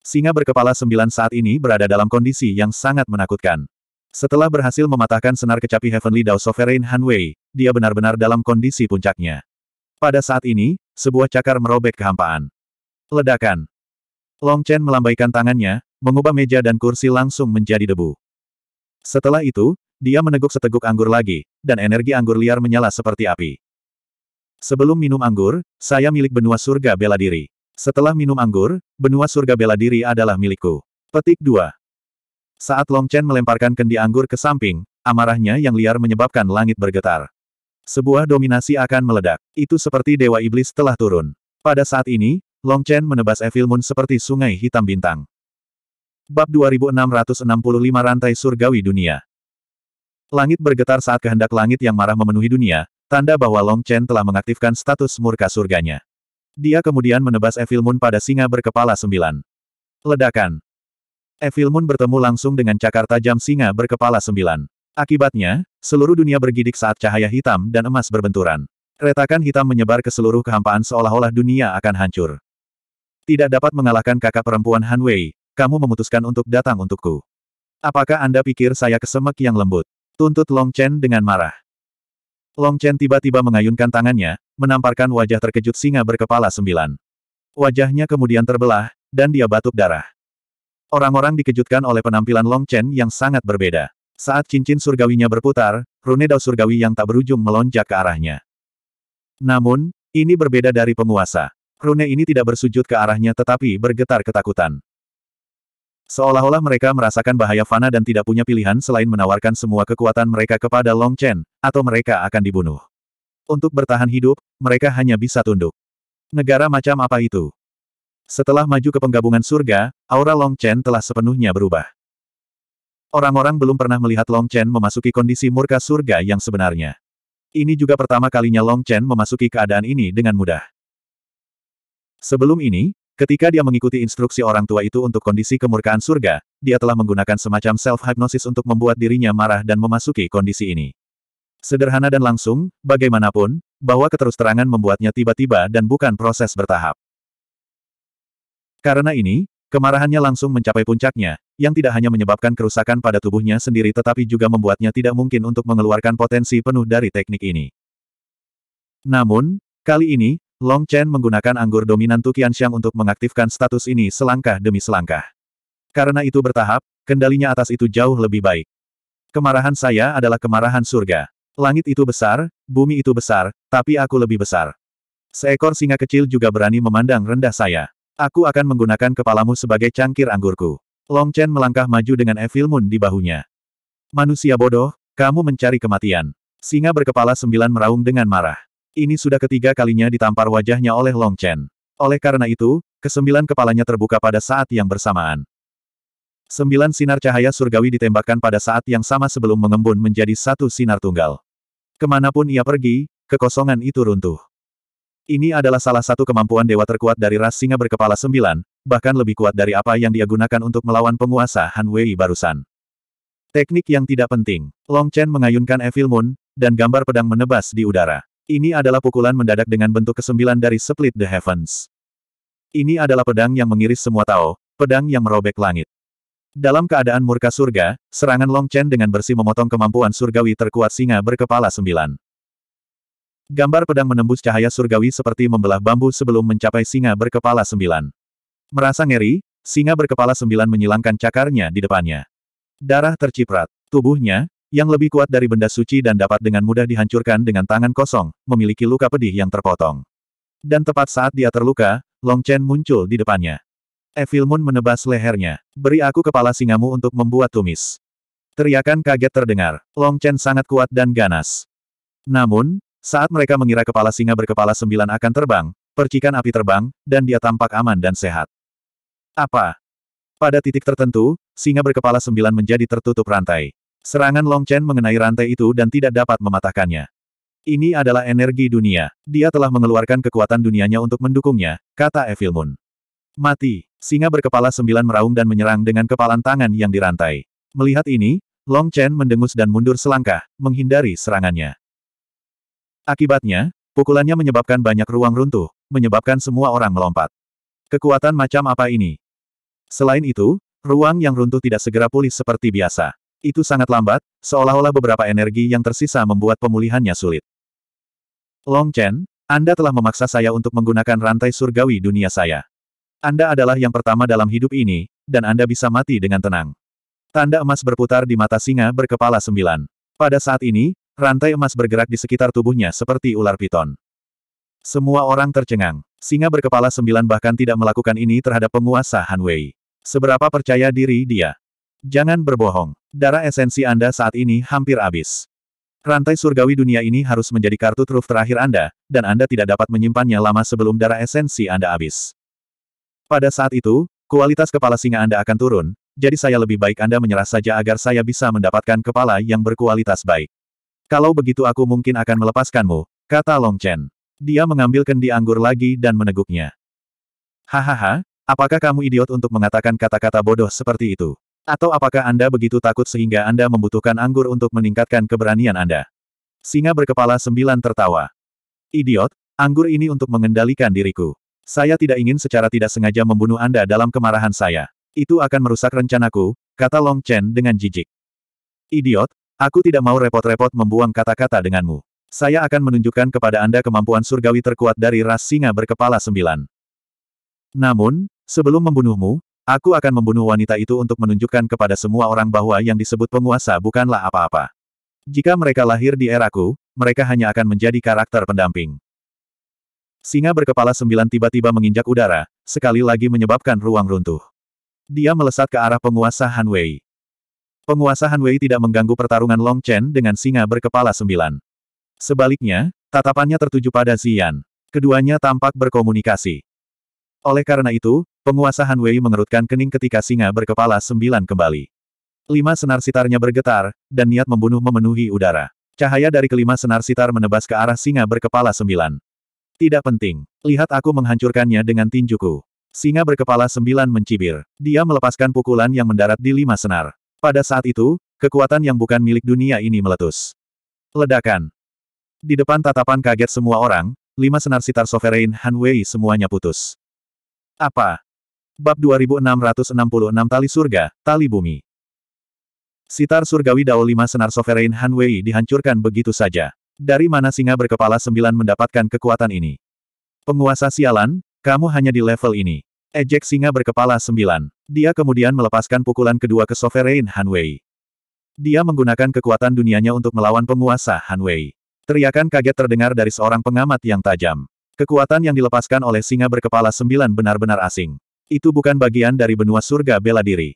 Speaker 1: Singa berkepala sembilan saat ini berada dalam kondisi yang sangat menakutkan. Setelah berhasil mematahkan senar kecapi Heavenly Dao Sovereign Han Wei, dia benar-benar dalam kondisi puncaknya. Pada saat ini, sebuah cakar merobek kehampaan. Ledakan. Long Chen melambaikan tangannya, mengubah meja dan kursi langsung menjadi debu. Setelah itu, dia meneguk seteguk anggur lagi, dan energi anggur liar menyala seperti api. Sebelum minum anggur, saya milik benua surga bela diri. Setelah minum anggur, benua surga bela diri adalah milikku. Petik 2. Saat Long Chen melemparkan kendi anggur ke samping, amarahnya yang liar menyebabkan langit bergetar. Sebuah dominasi akan meledak. Itu seperti Dewa Iblis telah turun. Pada saat ini, Long Chen menebas Evil Moon seperti sungai hitam bintang. Bab 2665 Rantai Surgawi Dunia Langit bergetar saat kehendak langit yang marah memenuhi dunia, tanda bahwa Long Chen telah mengaktifkan status murka surganya. Dia kemudian menebas Evil Moon pada singa berkepala sembilan. Ledakan. Evil Moon bertemu langsung dengan cakar tajam singa berkepala sembilan. Akibatnya, seluruh dunia bergidik saat cahaya hitam dan emas berbenturan. Retakan hitam menyebar ke seluruh kehampaan seolah-olah dunia akan hancur. Tidak dapat mengalahkan kakak perempuan Han Wei, kamu memutuskan untuk datang untukku. Apakah Anda pikir saya kesemek yang lembut? Tuntut Long Chen dengan marah. Long Chen tiba-tiba mengayunkan tangannya, menamparkan wajah terkejut singa berkepala sembilan. Wajahnya kemudian terbelah, dan dia batuk darah. Orang-orang dikejutkan oleh penampilan Long Chen yang sangat berbeda. Saat cincin surgawinya berputar, rune dao surgawi yang tak berujung melonjak ke arahnya. Namun, ini berbeda dari penguasa. Rune ini tidak bersujud ke arahnya tetapi bergetar ketakutan. Seolah-olah mereka merasakan bahaya fana dan tidak punya pilihan selain menawarkan semua kekuatan mereka kepada Long Chen, atau mereka akan dibunuh. Untuk bertahan hidup, mereka hanya bisa tunduk. Negara macam apa itu? Setelah maju ke penggabungan surga, aura Long Chen telah sepenuhnya berubah. Orang-orang belum pernah melihat Long Chen memasuki kondisi murka surga yang sebenarnya. Ini juga pertama kalinya Long Chen memasuki keadaan ini dengan mudah. Sebelum ini, ketika dia mengikuti instruksi orang tua itu untuk kondisi kemurkaan surga, dia telah menggunakan semacam self-hypnosis untuk membuat dirinya marah dan memasuki kondisi ini. Sederhana dan langsung, bagaimanapun, bahwa keterus membuatnya tiba-tiba dan bukan proses bertahap. Karena ini, kemarahannya langsung mencapai puncaknya, yang tidak hanya menyebabkan kerusakan pada tubuhnya sendiri tetapi juga membuatnya tidak mungkin untuk mengeluarkan potensi penuh dari teknik ini. Namun, kali ini, Long Chen menggunakan anggur dominan Xiang untuk mengaktifkan status ini selangkah demi selangkah. Karena itu bertahap, kendalinya atas itu jauh lebih baik. Kemarahan saya adalah kemarahan surga. Langit itu besar, bumi itu besar, tapi aku lebih besar. Seekor singa kecil juga berani memandang rendah saya. Aku akan menggunakan kepalamu sebagai cangkir anggurku. Long Chen melangkah maju dengan Evil Moon di bahunya. Manusia bodoh, kamu mencari kematian. Singa berkepala sembilan meraung dengan marah. Ini sudah ketiga kalinya ditampar wajahnya oleh Long Chen. Oleh karena itu, kesembilan kepalanya terbuka pada saat yang bersamaan. Sembilan sinar cahaya surgawi ditembakkan pada saat yang sama sebelum mengembun menjadi satu sinar tunggal. Kemanapun ia pergi, kekosongan itu runtuh. Ini adalah salah satu kemampuan dewa terkuat dari ras singa berkepala sembilan, bahkan lebih kuat dari apa yang dia gunakan untuk melawan penguasa Han Wei barusan. Teknik yang tidak penting. Long Chen mengayunkan Evil Moon, dan gambar pedang menebas di udara. Ini adalah pukulan mendadak dengan bentuk kesembilan dari Split the Heavens. Ini adalah pedang yang mengiris semua Tao, pedang yang merobek langit. Dalam keadaan murka surga, serangan Long Chen dengan bersih memotong kemampuan surgawi terkuat singa berkepala sembilan. Gambar pedang menembus cahaya surgawi seperti membelah bambu sebelum mencapai singa berkepala sembilan. Merasa ngeri, singa berkepala sembilan menyilangkan cakarnya di depannya. Darah terciprat. Tubuhnya, yang lebih kuat dari benda suci dan dapat dengan mudah dihancurkan dengan tangan kosong, memiliki luka pedih yang terpotong. Dan tepat saat dia terluka, Long Chen muncul di depannya. Evil Moon menebas lehernya. Beri aku kepala singamu untuk membuat tumis. Teriakan kaget terdengar. Long Chen sangat kuat dan ganas. Namun, saat mereka mengira kepala singa berkepala sembilan akan terbang, percikan api terbang, dan dia tampak aman dan sehat. Apa? Pada titik tertentu, singa berkepala sembilan menjadi tertutup rantai. Serangan Long Chen mengenai rantai itu dan tidak dapat mematahkannya. Ini adalah energi dunia. Dia telah mengeluarkan kekuatan dunianya untuk mendukungnya, kata Evil Moon. Mati. Singa berkepala sembilan meraung dan menyerang dengan kepalan tangan yang dirantai. Melihat ini, Long Chen mendengus dan mundur selangkah, menghindari serangannya. Akibatnya, pukulannya menyebabkan banyak ruang runtuh, menyebabkan semua orang melompat. Kekuatan macam apa ini? Selain itu, ruang yang runtuh tidak segera pulih seperti biasa. Itu sangat lambat, seolah-olah beberapa energi yang tersisa membuat pemulihannya sulit. Long Chen, Anda telah memaksa saya untuk menggunakan rantai surgawi dunia saya. Anda adalah yang pertama dalam hidup ini, dan Anda bisa mati dengan tenang. Tanda emas berputar di mata singa berkepala sembilan. Pada saat ini, Rantai emas bergerak di sekitar tubuhnya seperti ular piton. Semua orang tercengang. Singa berkepala sembilan bahkan tidak melakukan ini terhadap penguasa Han Wei. Seberapa percaya diri dia? Jangan berbohong. Darah esensi Anda saat ini hampir habis. Rantai surgawi dunia ini harus menjadi kartu truf terakhir Anda, dan Anda tidak dapat menyimpannya lama sebelum darah esensi Anda habis. Pada saat itu, kualitas kepala singa Anda akan turun, jadi saya lebih baik Anda menyerah saja agar saya bisa mendapatkan kepala yang berkualitas baik. Kalau begitu aku mungkin akan melepaskanmu, kata Long Chen. Dia mengambil kendi anggur lagi dan meneguknya. Hahaha, apakah kamu idiot untuk mengatakan kata-kata bodoh seperti itu? Atau apakah Anda begitu takut sehingga Anda membutuhkan anggur untuk meningkatkan keberanian Anda? Singa berkepala sembilan tertawa. Idiot, anggur ini untuk mengendalikan diriku. Saya tidak ingin secara tidak sengaja membunuh Anda dalam kemarahan saya. Itu akan merusak rencanaku, kata Long Chen dengan jijik. Idiot, Aku tidak mau repot-repot membuang kata-kata denganmu. Saya akan menunjukkan kepada Anda kemampuan surgawi terkuat dari ras singa berkepala sembilan. Namun, sebelum membunuhmu, aku akan membunuh wanita itu untuk menunjukkan kepada semua orang bahwa yang disebut penguasa bukanlah apa-apa. Jika mereka lahir di eraku, mereka hanya akan menjadi karakter pendamping. Singa berkepala sembilan tiba-tiba menginjak udara, sekali lagi menyebabkan ruang runtuh. Dia melesat ke arah penguasa Han Wei. Penguasa Han Wei tidak mengganggu pertarungan Long Chen dengan singa berkepala sembilan. Sebaliknya, tatapannya tertuju pada Xian. Keduanya tampak berkomunikasi. Oleh karena itu, penguasa Han Wei mengerutkan kening ketika singa berkepala sembilan kembali. Lima senar sitarnya bergetar, dan niat membunuh memenuhi udara. Cahaya dari kelima senar sitar menebas ke arah singa berkepala sembilan. Tidak penting. Lihat aku menghancurkannya dengan tinjuku. Singa berkepala sembilan mencibir. Dia melepaskan pukulan yang mendarat di lima senar. Pada saat itu, kekuatan yang bukan milik dunia ini meletus. Ledakan. Di depan tatapan kaget semua orang, lima senar sitar sovereign Han Wei semuanya putus. Apa? Bab 2666 Tali Surga, Tali Bumi. Sitar surgawi Dao lima senar sovereign Han Wei dihancurkan begitu saja. Dari mana singa berkepala sembilan mendapatkan kekuatan ini? Penguasa sialan, kamu hanya di level ini. Ejek singa berkepala sembilan. Dia kemudian melepaskan pukulan kedua ke Sovereign Hanwei. Dia menggunakan kekuatan dunianya untuk melawan penguasa Hanwei. Teriakan kaget terdengar dari seorang pengamat yang tajam. Kekuatan yang dilepaskan oleh singa berkepala sembilan benar-benar asing. Itu bukan bagian dari benua surga bela diri.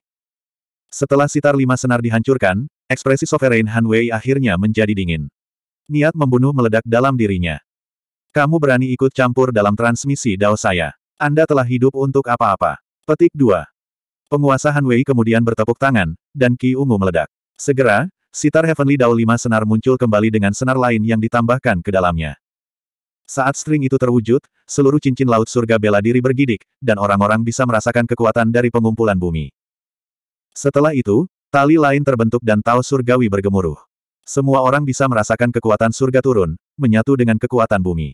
Speaker 1: Setelah sitar lima senar dihancurkan, ekspresi Sovereign Hanwei akhirnya menjadi dingin. Niat membunuh meledak dalam dirinya. Kamu berani ikut campur dalam transmisi Dao saya. Anda telah hidup untuk apa-apa. Petik 2. Penguasa Han Wei kemudian bertepuk tangan, dan Ki Ungu meledak. Segera, sitar Heavenly Dao lima senar muncul kembali dengan senar lain yang ditambahkan ke dalamnya. Saat string itu terwujud, seluruh cincin laut surga bela diri bergidik, dan orang-orang bisa merasakan kekuatan dari pengumpulan bumi. Setelah itu, tali lain terbentuk dan tau surgawi bergemuruh. Semua orang bisa merasakan kekuatan surga turun, menyatu dengan kekuatan bumi.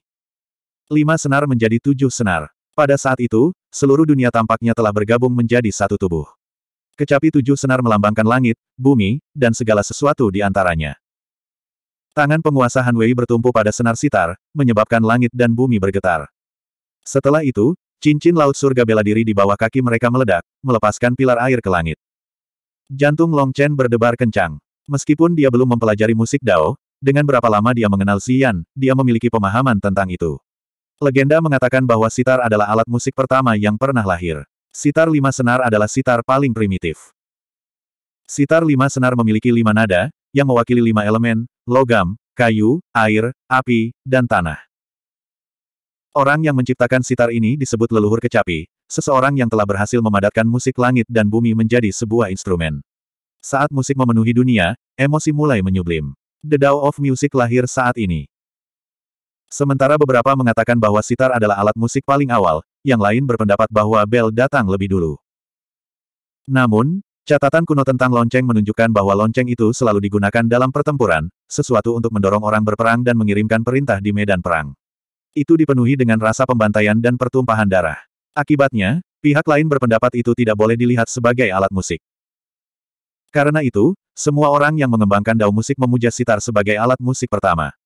Speaker 1: Lima senar menjadi tujuh senar. Pada saat itu, seluruh dunia tampaknya telah bergabung menjadi satu tubuh. Kecapi tujuh senar melambangkan langit, bumi, dan segala sesuatu di antaranya. Tangan penguasa Han Wei bertumpu pada senar sitar, menyebabkan langit dan bumi bergetar. Setelah itu, cincin laut surga bela diri di bawah kaki mereka meledak, melepaskan pilar air ke langit. Jantung Long Chen berdebar kencang. Meskipun dia belum mempelajari musik Dao, dengan berapa lama dia mengenal Xian, dia memiliki pemahaman tentang itu. Legenda mengatakan bahwa sitar adalah alat musik pertama yang pernah lahir. Sitar lima senar adalah sitar paling primitif. Sitar lima senar memiliki lima nada, yang mewakili lima elemen, logam, kayu, air, api, dan tanah. Orang yang menciptakan sitar ini disebut leluhur kecapi, seseorang yang telah berhasil memadatkan musik langit dan bumi menjadi sebuah instrumen. Saat musik memenuhi dunia, emosi mulai menyublim. The Dao of Music lahir saat ini. Sementara beberapa mengatakan bahwa sitar adalah alat musik paling awal, yang lain berpendapat bahwa bel datang lebih dulu. Namun, catatan kuno tentang lonceng menunjukkan bahwa lonceng itu selalu digunakan dalam pertempuran, sesuatu untuk mendorong orang berperang dan mengirimkan perintah di medan perang. Itu dipenuhi dengan rasa pembantaian dan pertumpahan darah. Akibatnya, pihak lain berpendapat itu tidak boleh dilihat sebagai alat musik. Karena itu, semua orang yang mengembangkan dao musik memuja sitar sebagai alat musik pertama.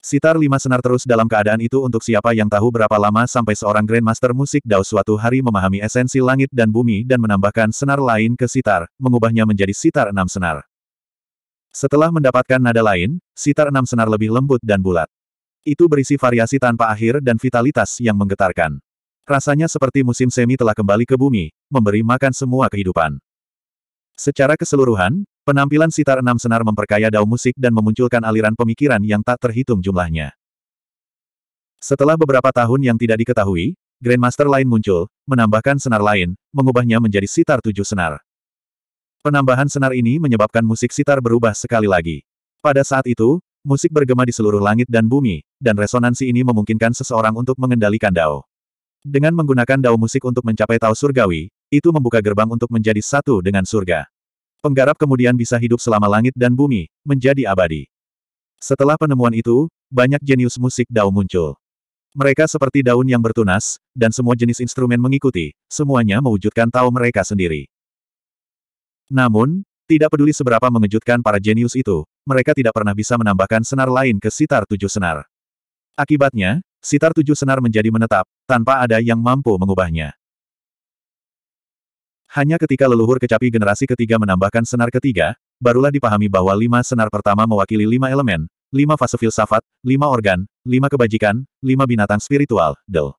Speaker 1: Sitar lima senar terus dalam keadaan itu untuk siapa yang tahu berapa lama sampai seorang Grandmaster musik Dao suatu hari memahami esensi langit dan bumi dan menambahkan senar lain ke sitar, mengubahnya menjadi sitar enam senar. Setelah mendapatkan nada lain, sitar enam senar lebih lembut dan bulat. Itu berisi variasi tanpa akhir dan vitalitas yang menggetarkan. Rasanya seperti musim semi telah kembali ke bumi, memberi makan semua kehidupan. Secara keseluruhan, Penampilan sitar enam senar memperkaya dao musik dan memunculkan aliran pemikiran yang tak terhitung jumlahnya. Setelah beberapa tahun yang tidak diketahui, Grandmaster lain muncul, menambahkan senar lain, mengubahnya menjadi sitar tujuh senar. Penambahan senar ini menyebabkan musik sitar berubah sekali lagi. Pada saat itu, musik bergema di seluruh langit dan bumi, dan resonansi ini memungkinkan seseorang untuk mengendalikan dao. Dengan menggunakan dao musik untuk mencapai tao surgawi, itu membuka gerbang untuk menjadi satu dengan surga. Penggarap kemudian bisa hidup selama langit dan bumi, menjadi abadi. Setelah penemuan itu, banyak jenius musik Dao muncul. Mereka seperti daun yang bertunas, dan semua jenis instrumen mengikuti, semuanya mewujudkan tahu mereka sendiri. Namun, tidak peduli seberapa mengejutkan para jenius itu, mereka tidak pernah bisa menambahkan senar lain ke sitar tujuh senar. Akibatnya, sitar tujuh senar menjadi menetap, tanpa ada yang mampu mengubahnya. Hanya ketika leluhur kecapi generasi ketiga menambahkan senar ketiga, barulah dipahami bahwa lima senar pertama mewakili lima elemen, lima fase filsafat, lima organ, lima kebajikan, lima binatang spiritual, del.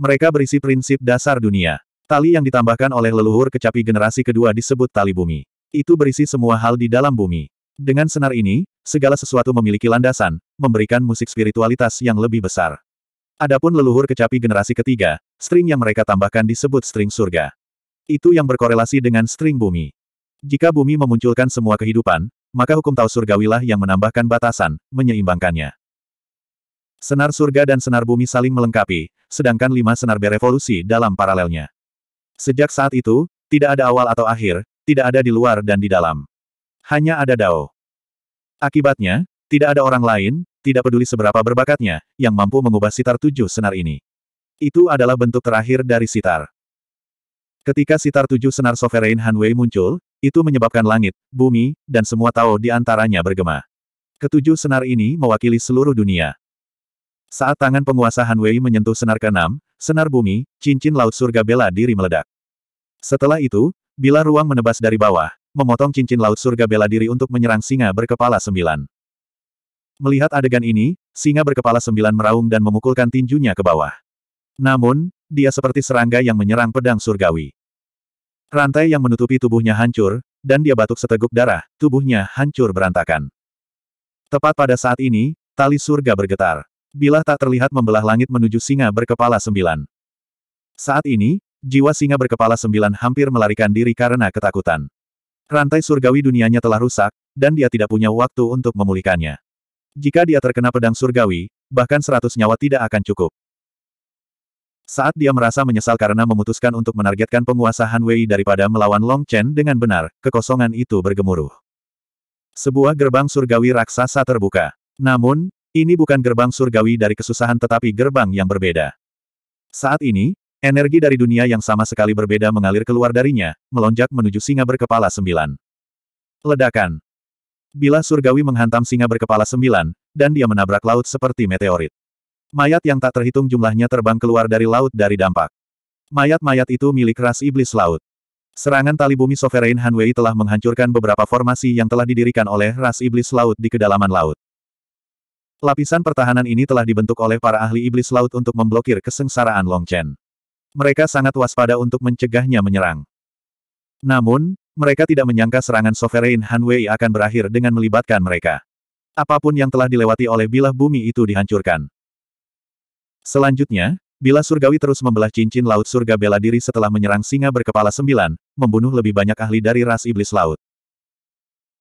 Speaker 1: Mereka berisi prinsip dasar dunia. Tali yang ditambahkan oleh leluhur kecapi generasi kedua disebut tali bumi. Itu berisi semua hal di dalam bumi. Dengan senar ini, segala sesuatu memiliki landasan, memberikan musik spiritualitas yang lebih besar. Adapun leluhur kecapi generasi ketiga, string yang mereka tambahkan disebut string surga. Itu yang berkorelasi dengan string bumi. Jika bumi memunculkan semua kehidupan, maka hukum Tao surgawilah yang menambahkan batasan, menyeimbangkannya. Senar surga dan senar bumi saling melengkapi, sedangkan lima senar berevolusi dalam paralelnya. Sejak saat itu, tidak ada awal atau akhir, tidak ada di luar dan di dalam. Hanya ada Dao. Akibatnya, tidak ada orang lain, tidak peduli seberapa berbakatnya, yang mampu mengubah sitar tujuh senar ini. Itu adalah bentuk terakhir dari sitar. Ketika sitar tujuh senar Sovereign Hanwei muncul, itu menyebabkan langit, bumi, dan semua Tao di antaranya bergema. Ketujuh senar ini mewakili seluruh dunia. Saat tangan penguasa Hanwei menyentuh senar ke keenam, senar bumi, cincin laut surga bela diri meledak. Setelah itu, bila ruang menebas dari bawah, memotong cincin laut surga bela diri untuk menyerang singa berkepala sembilan. Melihat adegan ini, singa berkepala sembilan meraung dan memukulkan tinjunya ke bawah. Namun, dia seperti serangga yang menyerang pedang surgawi. Rantai yang menutupi tubuhnya hancur, dan dia batuk seteguk darah, tubuhnya hancur berantakan. Tepat pada saat ini, tali surga bergetar. Bilah tak terlihat membelah langit menuju singa berkepala sembilan. Saat ini, jiwa singa berkepala sembilan hampir melarikan diri karena ketakutan. Rantai surgawi dunianya telah rusak, dan dia tidak punya waktu untuk memulihkannya. Jika dia terkena pedang surgawi, bahkan seratus nyawa tidak akan cukup. Saat dia merasa menyesal karena memutuskan untuk menargetkan penguasa Han Wei daripada melawan Long Chen dengan benar, kekosongan itu bergemuruh. Sebuah gerbang surgawi raksasa terbuka. Namun, ini bukan gerbang surgawi dari kesusahan tetapi gerbang yang berbeda. Saat ini, energi dari dunia yang sama sekali berbeda mengalir keluar darinya, melonjak menuju singa berkepala sembilan. Ledakan. Bila surgawi menghantam singa berkepala sembilan, dan dia menabrak laut seperti meteorit. Mayat yang tak terhitung jumlahnya terbang keluar dari laut dari dampak. Mayat-mayat itu milik ras iblis laut. Serangan tali bumi Sovereign Hanwei telah menghancurkan beberapa formasi yang telah didirikan oleh ras iblis laut di kedalaman laut. Lapisan pertahanan ini telah dibentuk oleh para ahli iblis laut untuk memblokir kesengsaraan Longchen. Mereka sangat waspada untuk mencegahnya menyerang. Namun, mereka tidak menyangka serangan Sovereign Hanwei akan berakhir dengan melibatkan mereka. Apapun yang telah dilewati oleh bilah bumi itu dihancurkan. Selanjutnya, bila surgawi terus membelah cincin laut surga bela diri setelah menyerang singa berkepala sembilan, membunuh lebih banyak ahli dari ras iblis laut.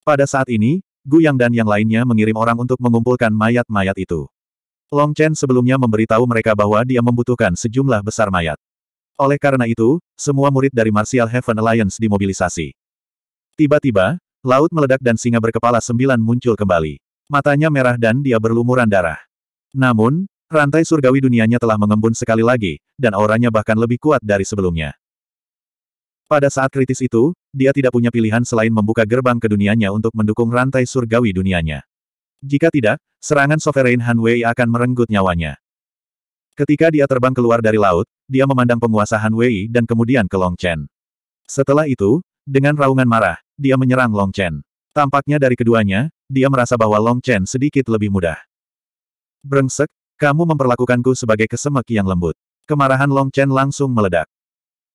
Speaker 1: Pada saat ini, Gu Yang dan yang lainnya mengirim orang untuk mengumpulkan mayat-mayat itu. Long Chen sebelumnya memberitahu mereka bahwa dia membutuhkan sejumlah besar mayat. Oleh karena itu, semua murid dari Martial Heaven Alliance dimobilisasi. Tiba-tiba, laut meledak dan singa berkepala sembilan muncul kembali. Matanya merah dan dia berlumuran darah. Namun, Rantai surgawi dunianya telah mengembun sekali lagi, dan auranya bahkan lebih kuat dari sebelumnya. Pada saat kritis itu, dia tidak punya pilihan selain membuka gerbang ke dunianya untuk mendukung rantai surgawi dunianya. Jika tidak, serangan Sovereign Han Wei akan merenggut nyawanya. Ketika dia terbang keluar dari laut, dia memandang penguasa Han Wei dan kemudian ke Long Chen. Setelah itu, dengan raungan marah, dia menyerang Long Chen. Tampaknya dari keduanya, dia merasa bahwa Long Chen sedikit lebih mudah. Brengsek, kamu memperlakukanku sebagai kesemek yang lembut. Kemarahan Long Chen langsung meledak.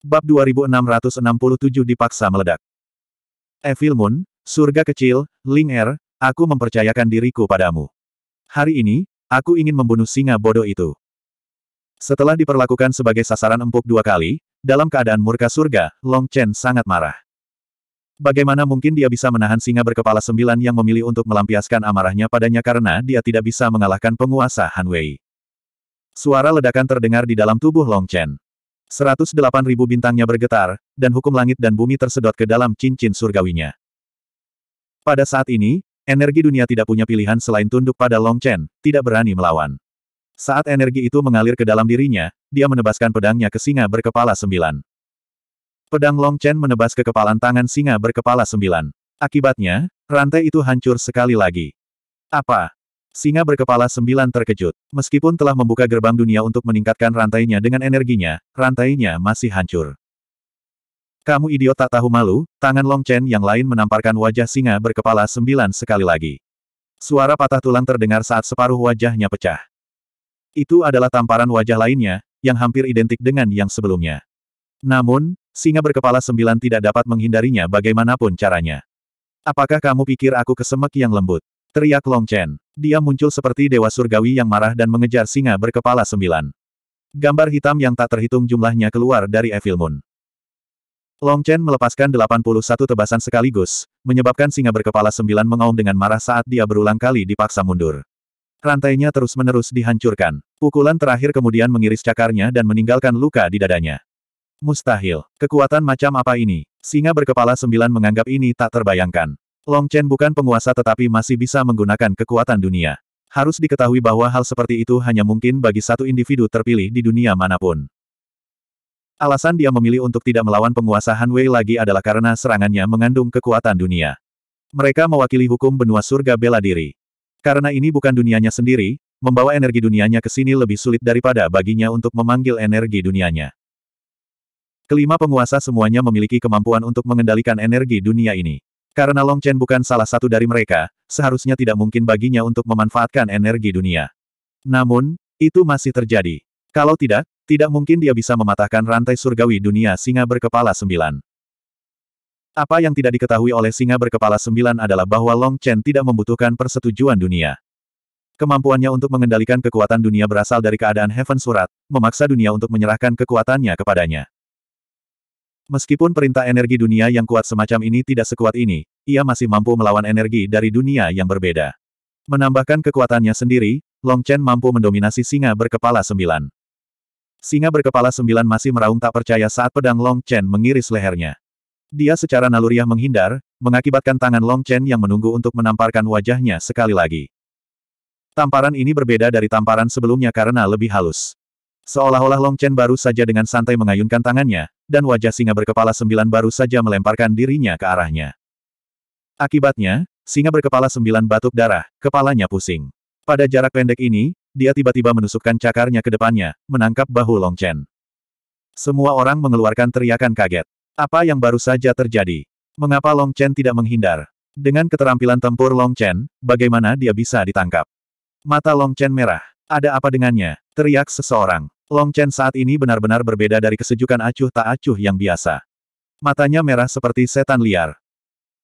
Speaker 1: Bab 2667 dipaksa meledak. Evil Moon, surga kecil, Ling Er, aku mempercayakan diriku padamu. Hari ini, aku ingin membunuh singa bodoh itu. Setelah diperlakukan sebagai sasaran empuk dua kali, dalam keadaan murka surga, Long Chen sangat marah. Bagaimana mungkin dia bisa menahan singa berkepala sembilan yang memilih untuk melampiaskan amarahnya padanya karena dia tidak bisa mengalahkan penguasa Han Wei. Suara ledakan terdengar di dalam tubuh Long Chen. 108 ribu bintangnya bergetar, dan hukum langit dan bumi tersedot ke dalam cincin surgawinya. Pada saat ini, energi dunia tidak punya pilihan selain tunduk pada Long Chen, tidak berani melawan. Saat energi itu mengalir ke dalam dirinya, dia menebaskan pedangnya ke singa berkepala sembilan. Pedang Long Chen menebas ke kepalan tangan singa berkepala sembilan. Akibatnya, rantai itu hancur sekali lagi. Apa? Singa berkepala sembilan terkejut. Meskipun telah membuka gerbang dunia untuk meningkatkan rantainya dengan energinya, rantainya masih hancur. Kamu idiot tak tahu malu, tangan Long Chen yang lain menamparkan wajah singa berkepala sembilan sekali lagi. Suara patah tulang terdengar saat separuh wajahnya pecah. Itu adalah tamparan wajah lainnya, yang hampir identik dengan yang sebelumnya. Namun, singa berkepala sembilan tidak dapat menghindarinya bagaimanapun caranya. Apakah kamu pikir aku kesemek yang lembut? Teriak Long Chen. Dia muncul seperti dewa surgawi yang marah dan mengejar singa berkepala sembilan. Gambar hitam yang tak terhitung jumlahnya keluar dari Evil Moon. Long Chen melepaskan 81 tebasan sekaligus, menyebabkan singa berkepala sembilan mengaum dengan marah saat dia berulang kali dipaksa mundur. Rantainya terus-menerus dihancurkan. Pukulan terakhir kemudian mengiris cakarnya dan meninggalkan luka di dadanya. Mustahil. Kekuatan macam apa ini? Singa berkepala sembilan menganggap ini tak terbayangkan. Long Chen bukan penguasa tetapi masih bisa menggunakan kekuatan dunia. Harus diketahui bahwa hal seperti itu hanya mungkin bagi satu individu terpilih di dunia manapun. Alasan dia memilih untuk tidak melawan penguasa Han Wei lagi adalah karena serangannya mengandung kekuatan dunia. Mereka mewakili hukum benua surga bela diri. Karena ini bukan dunianya sendiri, membawa energi dunianya ke sini lebih sulit daripada baginya untuk memanggil energi dunianya. Kelima penguasa semuanya memiliki kemampuan untuk mengendalikan energi dunia ini. Karena Long Chen bukan salah satu dari mereka, seharusnya tidak mungkin baginya untuk memanfaatkan energi dunia. Namun, itu masih terjadi. Kalau tidak, tidak mungkin dia bisa mematahkan rantai surgawi dunia singa berkepala sembilan. Apa yang tidak diketahui oleh singa berkepala sembilan adalah bahwa Long Chen tidak membutuhkan persetujuan dunia. Kemampuannya untuk mengendalikan kekuatan dunia berasal dari keadaan Heaven Surat, memaksa dunia untuk menyerahkan kekuatannya kepadanya. Meskipun perintah energi dunia yang kuat semacam ini tidak sekuat ini, ia masih mampu melawan energi dari dunia yang berbeda. Menambahkan kekuatannya sendiri, Long Chen mampu mendominasi singa berkepala sembilan. Singa berkepala sembilan masih meraung tak percaya saat pedang Long Chen mengiris lehernya. Dia secara naluriah menghindar, mengakibatkan tangan Long Chen yang menunggu untuk menamparkan wajahnya sekali lagi. Tamparan ini berbeda dari tamparan sebelumnya karena lebih halus. Seolah-olah Long Chen baru saja dengan santai mengayunkan tangannya, dan wajah singa berkepala sembilan baru saja melemparkan dirinya ke arahnya. Akibatnya, singa berkepala sembilan batuk darah, kepalanya pusing. Pada jarak pendek ini, dia tiba-tiba menusukkan cakarnya ke depannya, menangkap bahu Long Chen. Semua orang mengeluarkan teriakan kaget. Apa yang baru saja terjadi? Mengapa Long Chen tidak menghindar? Dengan keterampilan tempur Long Chen, bagaimana dia bisa ditangkap? Mata Long Chen merah. Ada apa dengannya? Teriak seseorang. Long Chen saat ini benar-benar berbeda dari kesejukan acuh tak acuh yang biasa. Matanya merah seperti setan liar.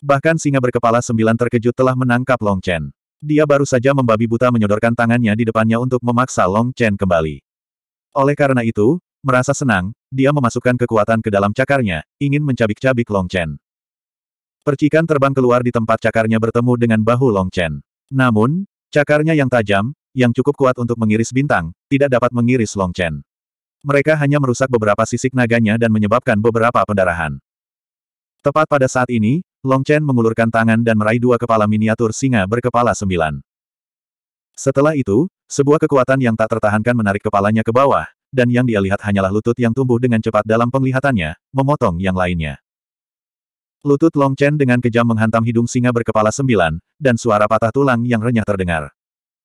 Speaker 1: Bahkan singa berkepala sembilan terkejut telah menangkap Long Chen. Dia baru saja membabi buta menyodorkan tangannya di depannya untuk memaksa Long Chen kembali. Oleh karena itu, merasa senang, dia memasukkan kekuatan ke dalam cakarnya, ingin mencabik-cabik Long Chen. Percikan terbang keluar di tempat cakarnya bertemu dengan bahu Long Chen. Namun, cakarnya yang tajam, yang cukup kuat untuk mengiris bintang, tidak dapat mengiris Long Chen. Mereka hanya merusak beberapa sisik naganya dan menyebabkan beberapa pendarahan. Tepat pada saat ini, Long Chen mengulurkan tangan dan meraih dua kepala miniatur singa berkepala sembilan. Setelah itu, sebuah kekuatan yang tak tertahankan menarik kepalanya ke bawah, dan yang dia lihat hanyalah lutut yang tumbuh dengan cepat dalam penglihatannya, memotong yang lainnya. Lutut Long Chen dengan kejam menghantam hidung singa berkepala sembilan, dan suara patah tulang yang renyah terdengar.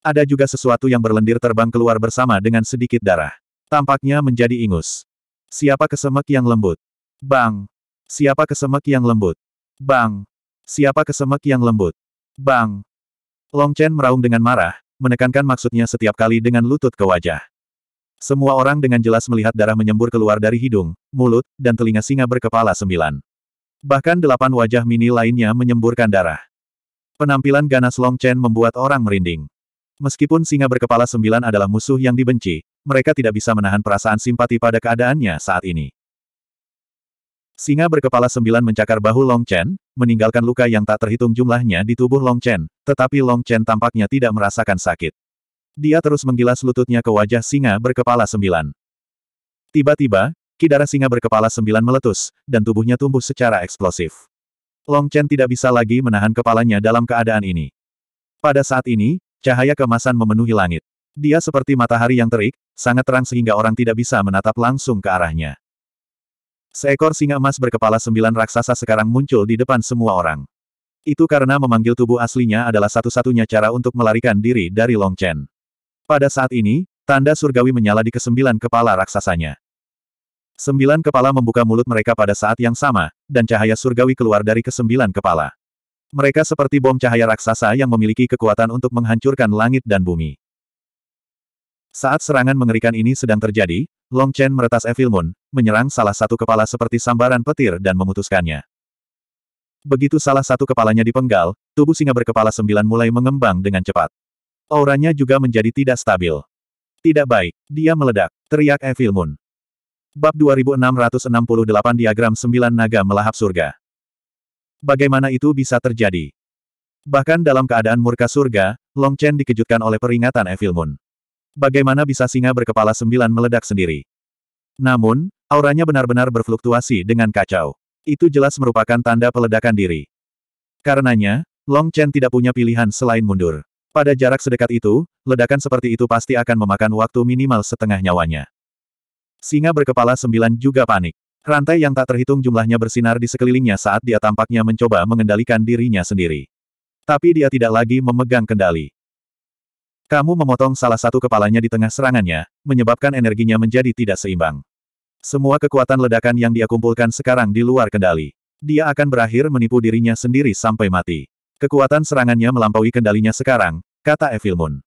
Speaker 1: Ada juga sesuatu yang berlendir terbang keluar bersama dengan sedikit darah. Tampaknya menjadi ingus. Siapa kesemek yang lembut? Bang! Siapa kesemek yang lembut? Bang! Siapa kesemek yang lembut? Bang! Long Chen meraung dengan marah, menekankan maksudnya setiap kali dengan lutut ke wajah. Semua orang dengan jelas melihat darah menyembur keluar dari hidung, mulut, dan telinga singa berkepala sembilan. Bahkan delapan wajah mini lainnya menyemburkan darah. Penampilan ganas Long Chen membuat orang merinding. Meskipun singa berkepala sembilan adalah musuh yang dibenci, mereka tidak bisa menahan perasaan simpati pada keadaannya saat ini. Singa berkepala sembilan mencakar bahu Long Chen, meninggalkan luka yang tak terhitung jumlahnya di tubuh Long Chen, tetapi Long Chen tampaknya tidak merasakan sakit. Dia terus menggilas lututnya ke wajah singa berkepala sembilan. Tiba-tiba, kidara singa berkepala sembilan meletus, dan tubuhnya tumbuh secara eksplosif. Long Chen tidak bisa lagi menahan kepalanya dalam keadaan ini. Pada saat ini, Cahaya kemasan memenuhi langit. Dia seperti matahari yang terik, sangat terang sehingga orang tidak bisa menatap langsung ke arahnya. Seekor singa emas berkepala sembilan raksasa sekarang muncul di depan semua orang. Itu karena memanggil tubuh aslinya adalah satu-satunya cara untuk melarikan diri dari Long Chen. Pada saat ini, tanda surgawi menyala di kesembilan kepala raksasanya. Sembilan kepala membuka mulut mereka pada saat yang sama, dan cahaya surgawi keluar dari kesembilan kepala. Mereka seperti bom cahaya raksasa yang memiliki kekuatan untuk menghancurkan langit dan bumi. Saat serangan mengerikan ini sedang terjadi, Long Chen meretas Evil Moon, menyerang salah satu kepala seperti sambaran petir dan memutuskannya. Begitu salah satu kepalanya dipenggal, tubuh singa berkepala sembilan mulai mengembang dengan cepat. Auranya juga menjadi tidak stabil. Tidak baik, dia meledak, teriak Evil Moon. Bab 2668 Diagram 9 Naga Melahap Surga Bagaimana itu bisa terjadi? Bahkan dalam keadaan murka surga, Long Chen dikejutkan oleh peringatan Evil Moon. Bagaimana bisa singa berkepala sembilan meledak sendiri? Namun, auranya benar-benar berfluktuasi dengan kacau. Itu jelas merupakan tanda peledakan diri. Karenanya, Long Chen tidak punya pilihan selain mundur. Pada jarak sedekat itu, ledakan seperti itu pasti akan memakan waktu minimal setengah nyawanya. Singa berkepala sembilan juga panik. Rantai yang tak terhitung jumlahnya bersinar di sekelilingnya saat dia tampaknya mencoba mengendalikan dirinya sendiri. Tapi dia tidak lagi memegang kendali. Kamu memotong salah satu kepalanya di tengah serangannya, menyebabkan energinya menjadi tidak seimbang. Semua kekuatan ledakan yang dia kumpulkan sekarang di luar kendali. Dia akan berakhir menipu dirinya sendiri sampai mati. Kekuatan serangannya melampaui kendalinya sekarang, kata Evilmun.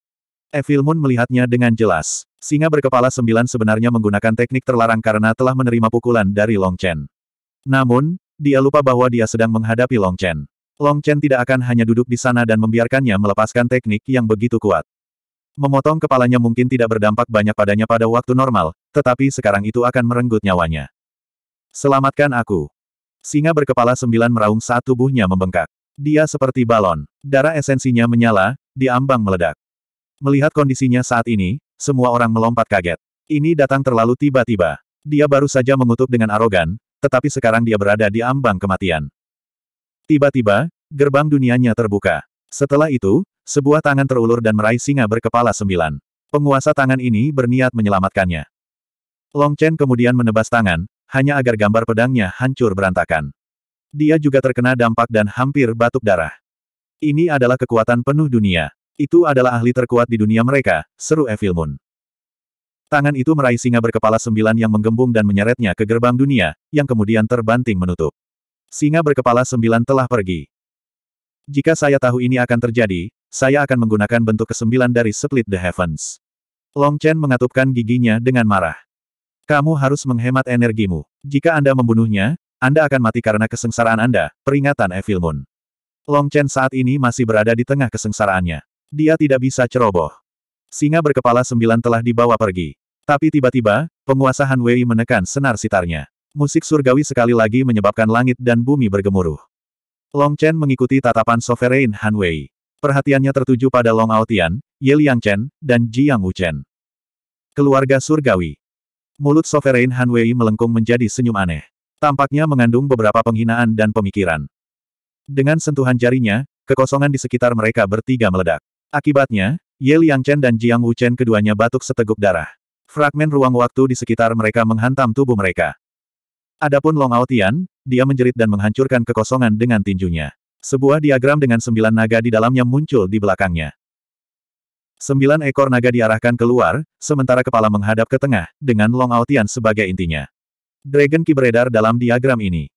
Speaker 1: Evilmun melihatnya dengan jelas. Singa berkepala sembilan sebenarnya menggunakan teknik terlarang karena telah menerima pukulan dari Long Chen. Namun, dia lupa bahwa dia sedang menghadapi Long Chen. Long Chen tidak akan hanya duduk di sana dan membiarkannya melepaskan teknik yang begitu kuat. Memotong kepalanya mungkin tidak berdampak banyak padanya pada waktu normal, tetapi sekarang itu akan merenggut nyawanya. Selamatkan aku. Singa berkepala sembilan meraung saat tubuhnya membengkak. Dia seperti balon. Darah esensinya menyala, diambang meledak. Melihat kondisinya saat ini, semua orang melompat kaget. Ini datang terlalu tiba-tiba. Dia baru saja mengutuk dengan arogan, tetapi sekarang dia berada di ambang kematian. Tiba-tiba, gerbang dunianya terbuka. Setelah itu, sebuah tangan terulur dan meraih singa berkepala sembilan. Penguasa tangan ini berniat menyelamatkannya. Long Chen kemudian menebas tangan, hanya agar gambar pedangnya hancur berantakan. Dia juga terkena dampak dan hampir batuk darah. Ini adalah kekuatan penuh dunia. Itu adalah ahli terkuat di dunia mereka, seru Evil Moon. Tangan itu meraih singa berkepala sembilan yang menggembung dan menyeretnya ke gerbang dunia, yang kemudian terbanting menutup. Singa berkepala sembilan telah pergi. Jika saya tahu ini akan terjadi, saya akan menggunakan bentuk kesembilan dari Split the Heavens. Long Chen mengatupkan giginya dengan marah. Kamu harus menghemat energimu. Jika Anda membunuhnya, Anda akan mati karena kesengsaraan Anda, peringatan Evil Moon. Long Chen saat ini masih berada di tengah kesengsaraannya. Dia tidak bisa ceroboh. Singa berkepala sembilan telah dibawa pergi. Tapi tiba-tiba, penguasa Han Wei menekan senar sitarnya. Musik surgawi sekali lagi menyebabkan langit dan bumi bergemuruh. Long Chen mengikuti tatapan sovereign Han Wei. Perhatiannya tertuju pada Long Aotian, Ye Liang Chen, dan Jiang Wu Chen. Keluarga surgawi. Mulut sovereign Han Wei melengkung menjadi senyum aneh. Tampaknya mengandung beberapa penghinaan dan pemikiran. Dengan sentuhan jarinya, kekosongan di sekitar mereka bertiga meledak. Akibatnya, Ye Chen dan Jiang Wu Chen keduanya batuk seteguk darah. Fragmen ruang waktu di sekitar mereka menghantam tubuh mereka. Adapun Long Ao Aotian, dia menjerit dan menghancurkan kekosongan dengan tinjunya. Sebuah diagram dengan sembilan naga di dalamnya muncul di belakangnya. Sembilan ekor naga diarahkan keluar, sementara kepala menghadap ke tengah, dengan Long Ao Aotian sebagai intinya. Dragon Ki beredar dalam diagram ini.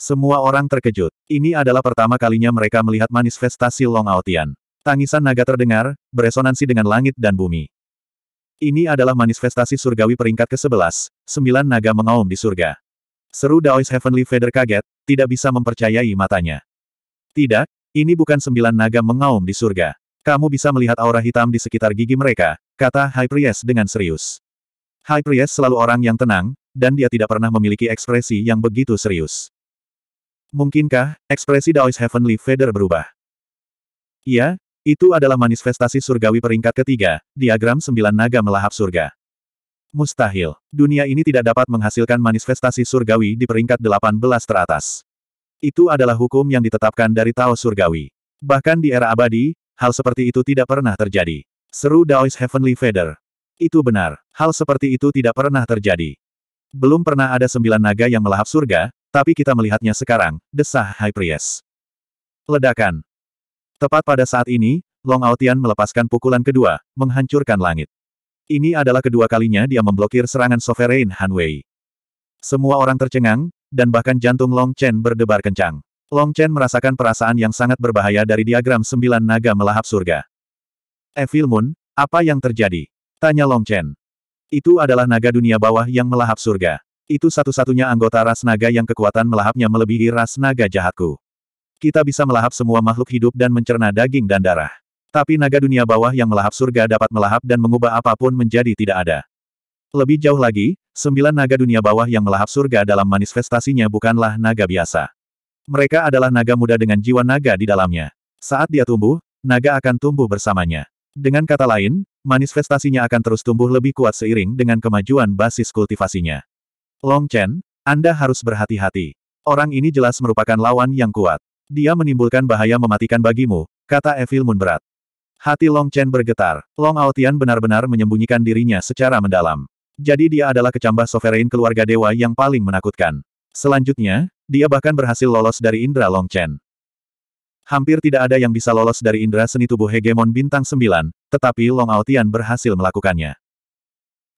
Speaker 1: Semua orang terkejut. Ini adalah pertama kalinya mereka melihat manifestasi Long Ao Aotian. Tangisan naga terdengar, beresonansi dengan langit dan bumi. Ini adalah manifestasi surgawi peringkat ke-11, sembilan naga mengaum di surga. Seru Daois Heavenly Feather kaget, tidak bisa mempercayai matanya. Tidak, ini bukan sembilan naga mengaum di surga. Kamu bisa melihat aura hitam di sekitar gigi mereka, kata High Priest dengan serius. High Priest selalu orang yang tenang, dan dia tidak pernah memiliki ekspresi yang begitu serius. Mungkinkah, ekspresi Daois Heavenly Feather berubah? Iya, itu adalah manifestasi surgawi peringkat ketiga, diagram sembilan naga melahap surga. Mustahil. Dunia ini tidak dapat menghasilkan manifestasi surgawi di peringkat delapan belas teratas. Itu adalah hukum yang ditetapkan dari Tao surgawi. Bahkan di era abadi, hal seperti itu tidak pernah terjadi. Seru Daois Heavenly Feather. Itu benar. Hal seperti itu tidak pernah terjadi. Belum pernah ada sembilan naga yang melahap surga, tapi kita melihatnya sekarang, desah High Priest. Ledakan. Tepat pada saat ini, Long Aotian melepaskan pukulan kedua, menghancurkan langit. Ini adalah kedua kalinya dia memblokir serangan Sovereign Han Wei. Semua orang tercengang, dan bahkan jantung Long Chen berdebar kencang. Long Chen merasakan perasaan yang sangat berbahaya dari diagram sembilan naga melahap surga. Evil Moon, apa yang terjadi? Tanya Long Chen. Itu adalah naga dunia bawah yang melahap surga. Itu satu-satunya anggota ras naga yang kekuatan melahapnya melebihi ras naga jahatku. Kita bisa melahap semua makhluk hidup dan mencerna daging dan darah. Tapi naga dunia bawah yang melahap surga dapat melahap dan mengubah apapun menjadi tidak ada. Lebih jauh lagi, sembilan naga dunia bawah yang melahap surga dalam manifestasinya bukanlah naga biasa. Mereka adalah naga muda dengan jiwa naga di dalamnya. Saat dia tumbuh, naga akan tumbuh bersamanya. Dengan kata lain, manifestasinya akan terus tumbuh lebih kuat seiring dengan kemajuan basis kultivasinya. Long Chen, Anda harus berhati-hati. Orang ini jelas merupakan lawan yang kuat. Dia menimbulkan bahaya mematikan bagimu, kata Evil Moon berat. Hati Long Chen bergetar. Long Aotian benar-benar menyembunyikan dirinya secara mendalam. Jadi dia adalah kecambah sovereign keluarga dewa yang paling menakutkan. Selanjutnya, dia bahkan berhasil lolos dari Indra Long Chen. Hampir tidak ada yang bisa lolos dari Indra seni tubuh hegemon bintang 9, tetapi Long Aotian berhasil melakukannya.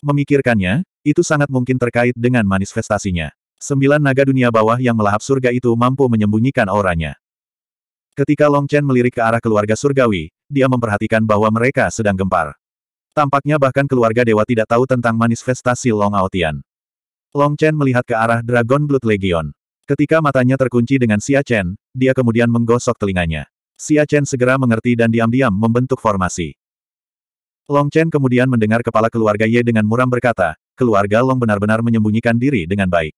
Speaker 1: Memikirkannya, itu sangat mungkin terkait dengan manifestasinya. Sembilan naga dunia bawah yang melahap surga itu mampu menyembunyikan auranya. Ketika Long Chen melirik ke arah keluarga surgawi, dia memperhatikan bahwa mereka sedang gempar. Tampaknya bahkan keluarga dewa tidak tahu tentang manifestasi Long Aotian. Long Chen melihat ke arah Dragon Blood Legion. Ketika matanya terkunci dengan Xia Chen, dia kemudian menggosok telinganya. Xia Chen segera mengerti dan diam-diam membentuk formasi. Long Chen kemudian mendengar kepala keluarga Ye dengan muram berkata, keluarga Long benar-benar menyembunyikan diri dengan baik.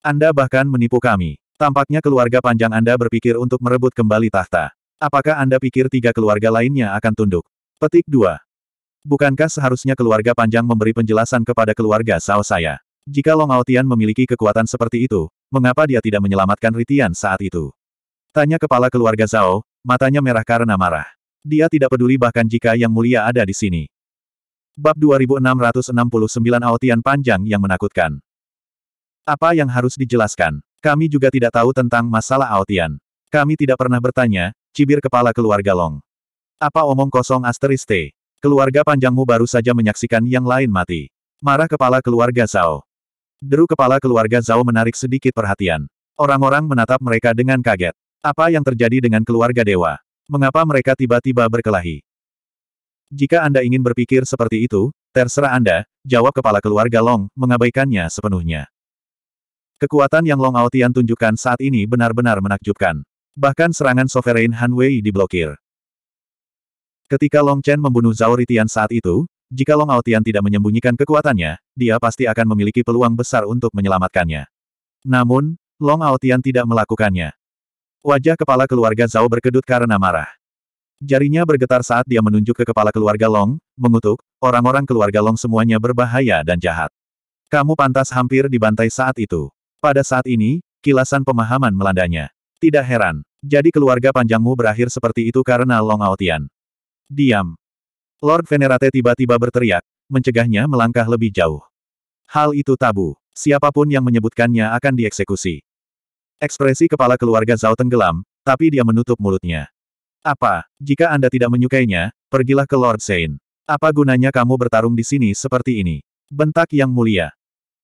Speaker 1: Anda bahkan menipu kami. Tampaknya keluarga panjang Anda berpikir untuk merebut kembali tahta. Apakah Anda pikir tiga keluarga lainnya akan tunduk? Petik 2. Bukankah seharusnya keluarga panjang memberi penjelasan kepada keluarga Sao saya? Jika Long Aotian memiliki kekuatan seperti itu, mengapa dia tidak menyelamatkan Ritian saat itu? Tanya kepala keluarga Zhao, matanya merah karena marah. Dia tidak peduli bahkan jika Yang Mulia ada di sini. Bab 2669 Aotian Panjang yang menakutkan. Apa yang harus dijelaskan? Kami juga tidak tahu tentang masalah Aotian. Kami tidak pernah bertanya, cibir kepala keluarga Long. Apa omong kosong asteris Keluarga panjangmu baru saja menyaksikan yang lain mati. Marah kepala keluarga Zhao. Deru kepala keluarga Zhao menarik sedikit perhatian. Orang-orang menatap mereka dengan kaget. Apa yang terjadi dengan keluarga dewa? Mengapa mereka tiba-tiba berkelahi? Jika Anda ingin berpikir seperti itu, terserah Anda, jawab kepala keluarga Long, mengabaikannya sepenuhnya. Kekuatan yang Long Aotian tunjukkan saat ini benar-benar menakjubkan. Bahkan serangan Sovereign Han Wei diblokir. Ketika Long Chen membunuh Zhao Ritian saat itu, jika Long Aotian tidak menyembunyikan kekuatannya, dia pasti akan memiliki peluang besar untuk menyelamatkannya. Namun, Long Aotian tidak melakukannya. Wajah kepala keluarga Zhao berkedut karena marah. Jarinya bergetar saat dia menunjuk ke kepala keluarga Long, mengutuk, orang-orang keluarga Long semuanya berbahaya dan jahat. Kamu pantas hampir dibantai saat itu. Pada saat ini, kilasan pemahaman melandanya. Tidak heran. Jadi keluarga panjangmu berakhir seperti itu karena Long Aotian. Diam. Lord Venerate tiba-tiba berteriak, mencegahnya melangkah lebih jauh. Hal itu tabu. Siapapun yang menyebutkannya akan dieksekusi. Ekspresi kepala keluarga Zhao tenggelam, tapi dia menutup mulutnya. Apa, jika Anda tidak menyukainya, pergilah ke Lord Zain. Apa gunanya kamu bertarung di sini seperti ini? Bentak yang mulia.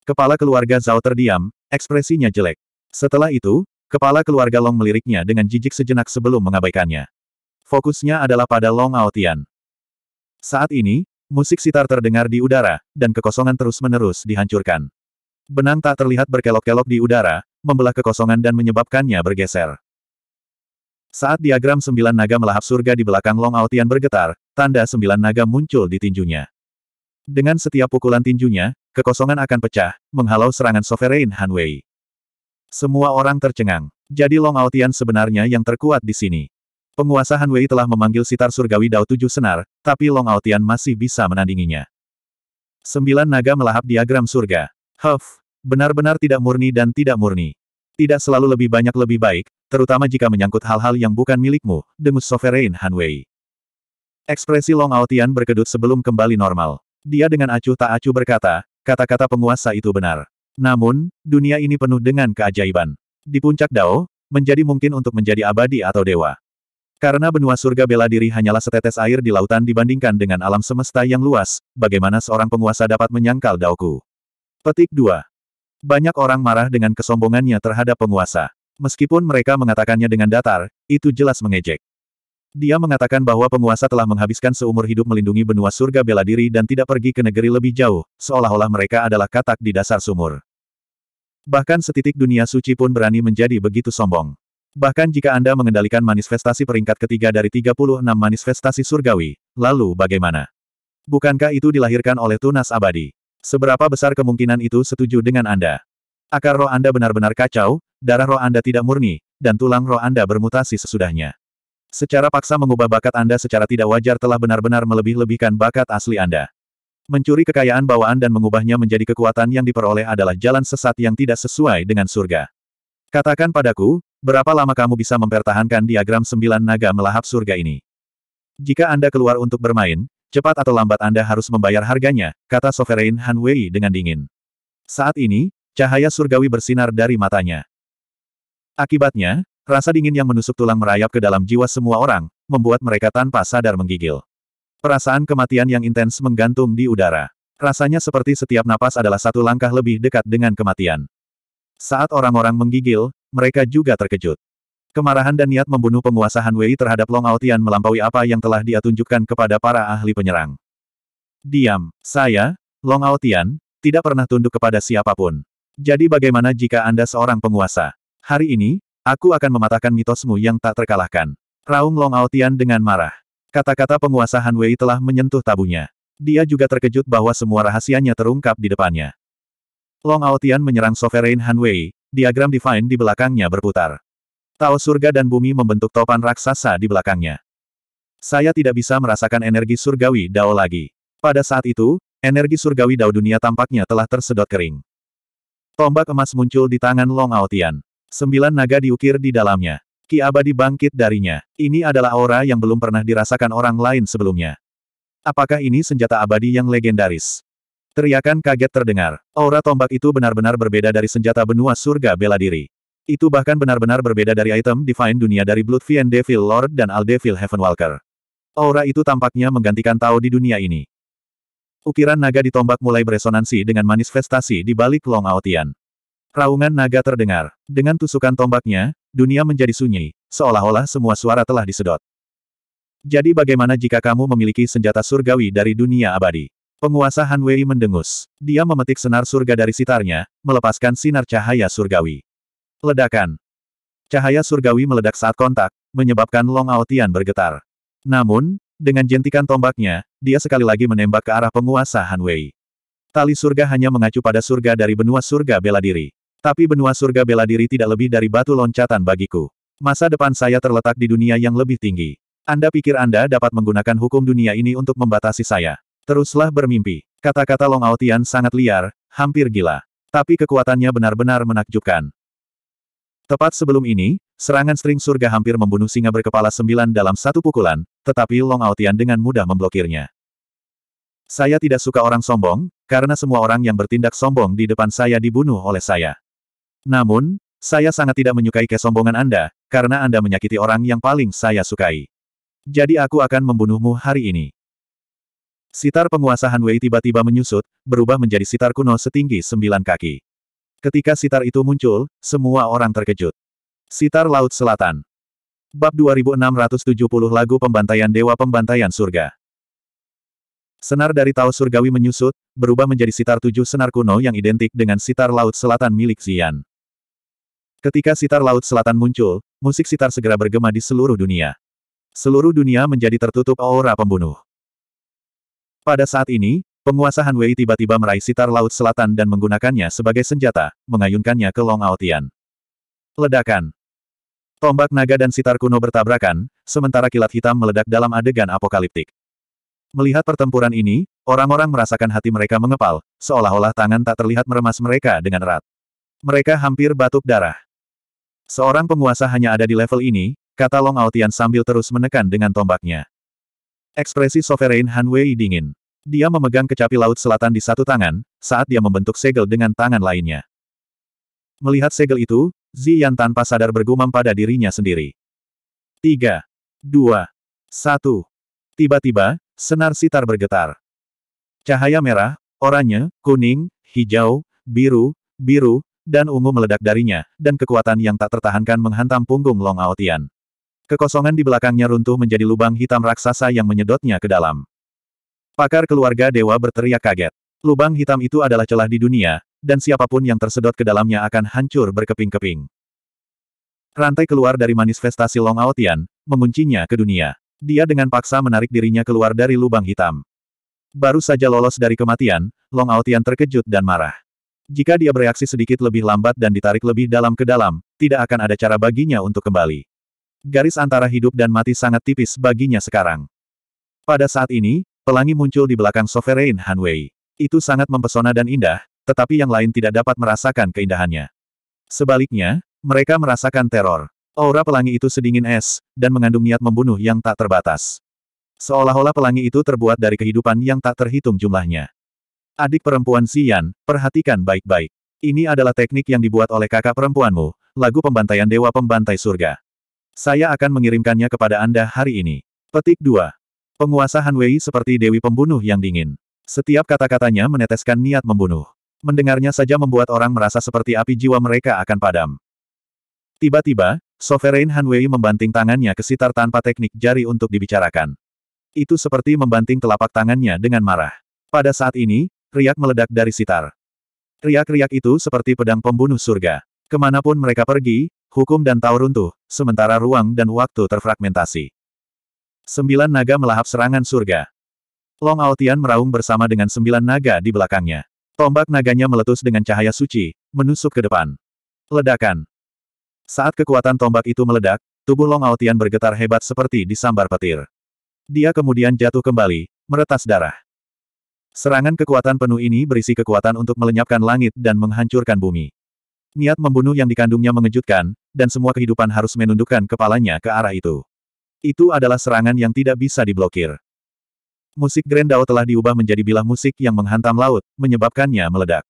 Speaker 1: Kepala keluarga Zhao terdiam, Ekspresinya jelek. Setelah itu, kepala keluarga Long meliriknya dengan jijik sejenak sebelum mengabaikannya. Fokusnya adalah pada Long Aotian. Saat ini, musik sitar terdengar di udara, dan kekosongan terus-menerus dihancurkan. Benang tak terlihat berkelok-kelok di udara, membelah kekosongan dan menyebabkannya bergeser. Saat diagram sembilan naga melahap surga di belakang Long Aotian bergetar, tanda sembilan naga muncul di tinjunya. Dengan setiap pukulan tinjunya, Kekosongan akan pecah, menghalau serangan Sovereign Han Wei. Semua orang tercengang. Jadi Long Aotian sebenarnya yang terkuat di sini. Penguasa Han Wei telah memanggil sitar surgawi Dao Tujuh Senar, tapi Long Aotian masih bisa menandinginya. Sembilan naga melahap diagram surga. Huff, benar-benar tidak murni dan tidak murni. Tidak selalu lebih banyak lebih baik, terutama jika menyangkut hal-hal yang bukan milikmu, dengus Sovereign Han Wei. Ekspresi Long Aotian berkedut sebelum kembali normal. Dia dengan acuh tak acuh berkata, Kata-kata penguasa itu benar. Namun, dunia ini penuh dengan keajaiban. Di puncak Dao, menjadi mungkin untuk menjadi abadi atau dewa. Karena benua surga bela diri hanyalah setetes air di lautan dibandingkan dengan alam semesta yang luas, bagaimana seorang penguasa dapat menyangkal Daoku? Petik 2. Banyak orang marah dengan kesombongannya terhadap penguasa. Meskipun mereka mengatakannya dengan datar, itu jelas mengejek. Dia mengatakan bahwa penguasa telah menghabiskan seumur hidup melindungi benua surga bela diri dan tidak pergi ke negeri lebih jauh, seolah-olah mereka adalah katak di dasar sumur. Bahkan setitik dunia suci pun berani menjadi begitu sombong. Bahkan jika Anda mengendalikan manifestasi peringkat ketiga dari 36 manifestasi surgawi, lalu bagaimana? Bukankah itu dilahirkan oleh tunas abadi? Seberapa besar kemungkinan itu setuju dengan Anda? Akar roh Anda benar-benar kacau, darah roh Anda tidak murni, dan tulang roh Anda bermutasi sesudahnya. Secara paksa mengubah bakat Anda secara tidak wajar telah benar-benar melebih-lebihkan bakat asli Anda. Mencuri kekayaan bawaan dan mengubahnya menjadi kekuatan yang diperoleh adalah jalan sesat yang tidak sesuai dengan surga. Katakan padaku, berapa lama kamu bisa mempertahankan diagram sembilan naga melahap surga ini? Jika Anda keluar untuk bermain, cepat atau lambat Anda harus membayar harganya, kata Sovereign Han Wei dengan dingin. Saat ini, cahaya surgawi bersinar dari matanya. Akibatnya, Rasa dingin yang menusuk tulang merayap ke dalam jiwa semua orang, membuat mereka tanpa sadar menggigil. Perasaan kematian yang intens menggantung di udara. Rasanya seperti setiap napas adalah satu langkah lebih dekat dengan kematian. Saat orang-orang menggigil, mereka juga terkejut. Kemarahan dan niat membunuh penguasa Han Wei terhadap Long Aotian melampaui apa yang telah dia tunjukkan kepada para ahli penyerang. Diam, saya, Long Aotian, tidak pernah tunduk kepada siapapun. Jadi bagaimana jika Anda seorang penguasa? Hari ini, Aku akan mematahkan mitosmu yang tak terkalahkan. Raung Long Aotian dengan marah. Kata-kata penguasa Han Wei telah menyentuh tabunya. Dia juga terkejut bahwa semua rahasianya terungkap di depannya. Long Aotian menyerang Sovereign Han Wei, diagram Divine di belakangnya berputar. Tao surga dan bumi membentuk topan raksasa di belakangnya. Saya tidak bisa merasakan energi surgawi Dao lagi. Pada saat itu, energi surgawi Dao dunia tampaknya telah tersedot kering. Tombak emas muncul di tangan Long Aotian. Sembilan naga diukir di dalamnya. Ki abadi bangkit darinya. Ini adalah aura yang belum pernah dirasakan orang lain sebelumnya. Apakah ini senjata abadi yang legendaris? Teriakan kaget terdengar. Aura tombak itu benar-benar berbeda dari senjata benua surga bela diri. Itu bahkan benar-benar berbeda dari item Divine Dunia dari Bloodfiend Devil Lord dan Al Heavenwalker. Aura itu tampaknya menggantikan Tao di dunia ini. Ukiran naga di tombak mulai beresonansi dengan manifestasi di balik Long Aotian. Raungan naga terdengar. Dengan tusukan tombaknya, dunia menjadi sunyi, seolah-olah semua suara telah disedot. Jadi bagaimana jika kamu memiliki senjata surgawi dari dunia abadi? Penguasa Han Wei mendengus. Dia memetik senar surga dari sitarnya, melepaskan sinar cahaya surgawi. Ledakan. Cahaya surgawi meledak saat kontak, menyebabkan Long Aotian bergetar. Namun, dengan jentikan tombaknya, dia sekali lagi menembak ke arah penguasa Han Wei. Tali surga hanya mengacu pada surga dari benua surga bela diri. Tapi benua surga bela diri tidak lebih dari batu loncatan bagiku. Masa depan saya terletak di dunia yang lebih tinggi. Anda pikir Anda dapat menggunakan hukum dunia ini untuk membatasi saya. Teruslah bermimpi. Kata-kata Long Aotian sangat liar, hampir gila. Tapi kekuatannya benar-benar menakjubkan. Tepat sebelum ini, serangan string surga hampir membunuh singa berkepala sembilan dalam satu pukulan, tetapi Long Aotian dengan mudah memblokirnya. Saya tidak suka orang sombong, karena semua orang yang bertindak sombong di depan saya dibunuh oleh saya. Namun, saya sangat tidak menyukai kesombongan Anda, karena Anda menyakiti orang yang paling saya sukai. Jadi aku akan membunuhmu hari ini. Sitar penguasa Han Wei tiba-tiba menyusut, berubah menjadi sitar kuno setinggi sembilan kaki. Ketika sitar itu muncul, semua orang terkejut. Sitar Laut Selatan Bab 2670 Lagu Pembantaian Dewa Pembantaian Surga Senar dari Tao Surgawi menyusut, berubah menjadi sitar tujuh senar kuno yang identik dengan sitar Laut Selatan milik Xian. Ketika sitar Laut Selatan muncul, musik sitar segera bergema di seluruh dunia. Seluruh dunia menjadi tertutup aura pembunuh. Pada saat ini, penguasa Han Wei tiba-tiba meraih sitar Laut Selatan dan menggunakannya sebagai senjata, mengayunkannya ke Long Aotian. Ledakan. Tombak naga dan sitar kuno bertabrakan, sementara kilat hitam meledak dalam adegan apokaliptik. Melihat pertempuran ini, orang-orang merasakan hati mereka mengepal, seolah-olah tangan tak terlihat meremas mereka dengan erat. Mereka hampir batuk darah. Seorang penguasa hanya ada di level ini, kata Long Aotian sambil terus menekan dengan tombaknya. Ekspresi Sovereign Han Wei dingin. Dia memegang kecapi laut selatan di satu tangan, saat dia membentuk segel dengan tangan lainnya. Melihat segel itu, Zi Yan tanpa sadar bergumam pada dirinya sendiri. Tiga, dua, satu. Tiba-tiba, senar sitar bergetar. Cahaya merah, oranye, kuning, hijau, biru, biru, dan ungu meledak darinya, dan kekuatan yang tak tertahankan menghantam punggung Long Aotian. Kekosongan di belakangnya runtuh menjadi lubang hitam raksasa yang menyedotnya ke dalam. Pakar keluarga dewa berteriak kaget. Lubang hitam itu adalah celah di dunia, dan siapapun yang tersedot ke dalamnya akan hancur berkeping-keping. Rantai keluar dari manifestasi Long Aotian, menguncinya ke dunia. Dia dengan paksa menarik dirinya keluar dari lubang hitam. Baru saja lolos dari kematian, Long Aotian terkejut dan marah. Jika dia bereaksi sedikit lebih lambat dan ditarik lebih dalam ke dalam, tidak akan ada cara baginya untuk kembali. Garis antara hidup dan mati sangat tipis baginya sekarang. Pada saat ini, pelangi muncul di belakang Sovereign Hanwei. Itu sangat mempesona dan indah, tetapi yang lain tidak dapat merasakan keindahannya. Sebaliknya, mereka merasakan teror. Aura pelangi itu sedingin es, dan mengandung niat membunuh yang tak terbatas. Seolah-olah pelangi itu terbuat dari kehidupan yang tak terhitung jumlahnya. Adik perempuan Xian, perhatikan baik-baik. Ini adalah teknik yang dibuat oleh kakak perempuanmu, lagu pembantaian Dewa Pembantai Surga. Saya akan mengirimkannya kepada Anda hari ini. Petik 2. Penguasa Han Wei seperti Dewi Pembunuh yang dingin. Setiap kata-katanya meneteskan niat membunuh. Mendengarnya saja membuat orang merasa seperti api jiwa mereka akan padam. Tiba-tiba, Sovereign Han Wei membanting tangannya ke sitar tanpa teknik jari untuk dibicarakan. Itu seperti membanting telapak tangannya dengan marah. Pada saat ini, riak meledak dari sitar. Riak-riak itu seperti pedang pembunuh surga. Kemanapun mereka pergi, hukum dan tau runtuh, sementara ruang dan waktu terfragmentasi. Sembilan naga melahap serangan surga. Long Aotian meraung bersama dengan sembilan naga di belakangnya. Tombak naganya meletus dengan cahaya suci, menusuk ke depan. Ledakan. Saat kekuatan tombak itu meledak, tubuh Long Aotian bergetar hebat seperti disambar petir. Dia kemudian jatuh kembali, meretas darah. Serangan kekuatan penuh ini berisi kekuatan untuk melenyapkan langit dan menghancurkan bumi. Niat membunuh yang dikandungnya mengejutkan, dan semua kehidupan harus menundukkan kepalanya ke arah itu. Itu adalah serangan yang tidak bisa diblokir. Musik Grendau telah diubah menjadi bilah musik yang menghantam laut, menyebabkannya meledak.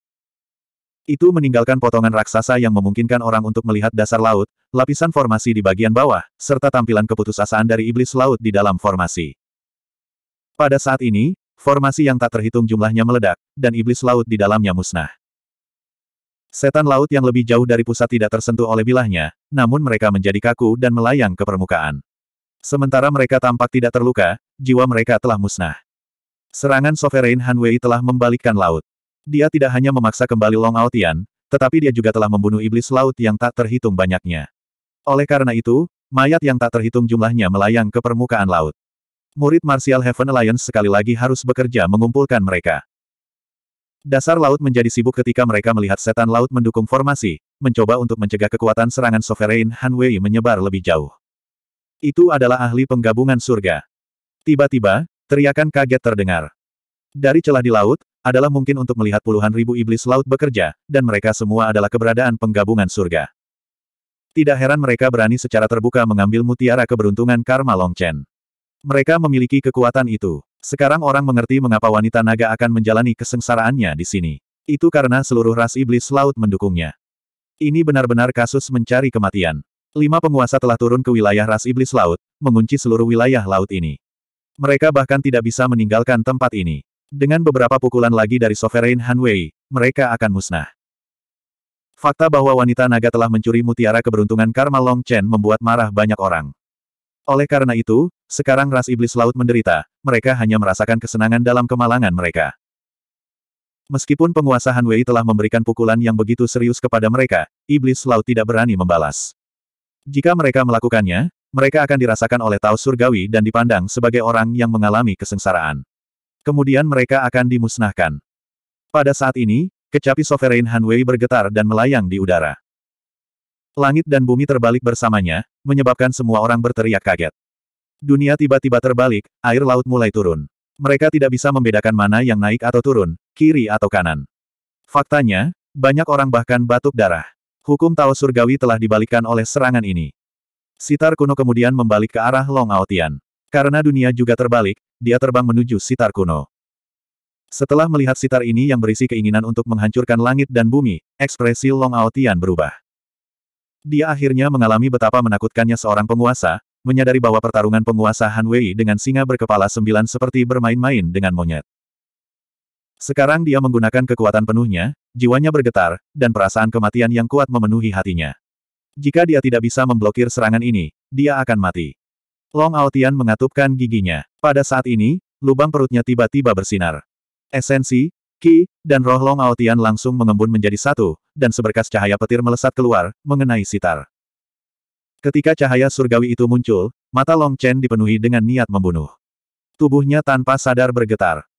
Speaker 1: Itu meninggalkan potongan raksasa yang memungkinkan orang untuk melihat dasar laut, lapisan formasi di bagian bawah, serta tampilan keputusasaan dari iblis laut di dalam formasi. Pada saat ini, Formasi yang tak terhitung jumlahnya meledak, dan iblis laut di dalamnya musnah. Setan laut yang lebih jauh dari pusat tidak tersentuh oleh bilahnya, namun mereka menjadi kaku dan melayang ke permukaan. Sementara mereka tampak tidak terluka, jiwa mereka telah musnah. Serangan Sovereign Han Wei telah membalikkan laut. Dia tidak hanya memaksa kembali Long Aotian, tetapi dia juga telah membunuh iblis laut yang tak terhitung banyaknya. Oleh karena itu, mayat yang tak terhitung jumlahnya melayang ke permukaan laut murid Martial Heaven Alliance sekali lagi harus bekerja mengumpulkan mereka. Dasar laut menjadi sibuk ketika mereka melihat setan laut mendukung formasi, mencoba untuk mencegah kekuatan serangan Sovereign Han Wei menyebar lebih jauh. Itu adalah ahli penggabungan surga. Tiba-tiba, teriakan kaget terdengar. Dari celah di laut, adalah mungkin untuk melihat puluhan ribu iblis laut bekerja, dan mereka semua adalah keberadaan penggabungan surga. Tidak heran mereka berani secara terbuka mengambil mutiara keberuntungan Karma Longchen. Mereka memiliki kekuatan itu. Sekarang orang mengerti mengapa wanita naga akan menjalani kesengsaraannya di sini. Itu karena seluruh ras iblis laut mendukungnya. Ini benar-benar kasus mencari kematian. Lima penguasa telah turun ke wilayah ras iblis laut, mengunci seluruh wilayah laut ini. Mereka bahkan tidak bisa meninggalkan tempat ini. Dengan beberapa pukulan lagi dari Sovereign Hanwei, mereka akan musnah. Fakta bahwa wanita naga telah mencuri mutiara keberuntungan Karma Long Chen membuat marah banyak orang. Oleh karena itu, sekarang ras iblis laut menderita, mereka hanya merasakan kesenangan dalam kemalangan mereka. Meskipun penguasa Han Wei telah memberikan pukulan yang begitu serius kepada mereka, iblis laut tidak berani membalas. Jika mereka melakukannya, mereka akan dirasakan oleh Tao Surgawi dan dipandang sebagai orang yang mengalami kesengsaraan. Kemudian mereka akan dimusnahkan. Pada saat ini, kecapi Sovereign Han Wei bergetar dan melayang di udara. Langit dan bumi terbalik bersamanya, menyebabkan semua orang berteriak kaget. Dunia tiba-tiba terbalik, air laut mulai turun. Mereka tidak bisa membedakan mana yang naik atau turun, kiri atau kanan. Faktanya, banyak orang bahkan batuk darah. Hukum Tao Surgawi telah dibalikkan oleh serangan ini. Sitar kuno kemudian membalik ke arah Long Aotian. Karena dunia juga terbalik, dia terbang menuju sitar kuno. Setelah melihat sitar ini yang berisi keinginan untuk menghancurkan langit dan bumi, ekspresi Long Aotian berubah. Dia akhirnya mengalami betapa menakutkannya seorang penguasa, menyadari bahwa pertarungan penguasa Han Wei dengan singa berkepala sembilan seperti bermain-main dengan monyet. Sekarang dia menggunakan kekuatan penuhnya, jiwanya bergetar, dan perasaan kematian yang kuat memenuhi hatinya. Jika dia tidak bisa memblokir serangan ini, dia akan mati. Long Aotian mengatupkan giginya. Pada saat ini, lubang perutnya tiba-tiba bersinar. Esensi, Ki, dan roh Long Aotian langsung mengembun menjadi satu, dan seberkas cahaya petir melesat keluar, mengenai sitar. Ketika cahaya surgawi itu muncul, mata Long Chen dipenuhi dengan niat membunuh. Tubuhnya tanpa sadar bergetar.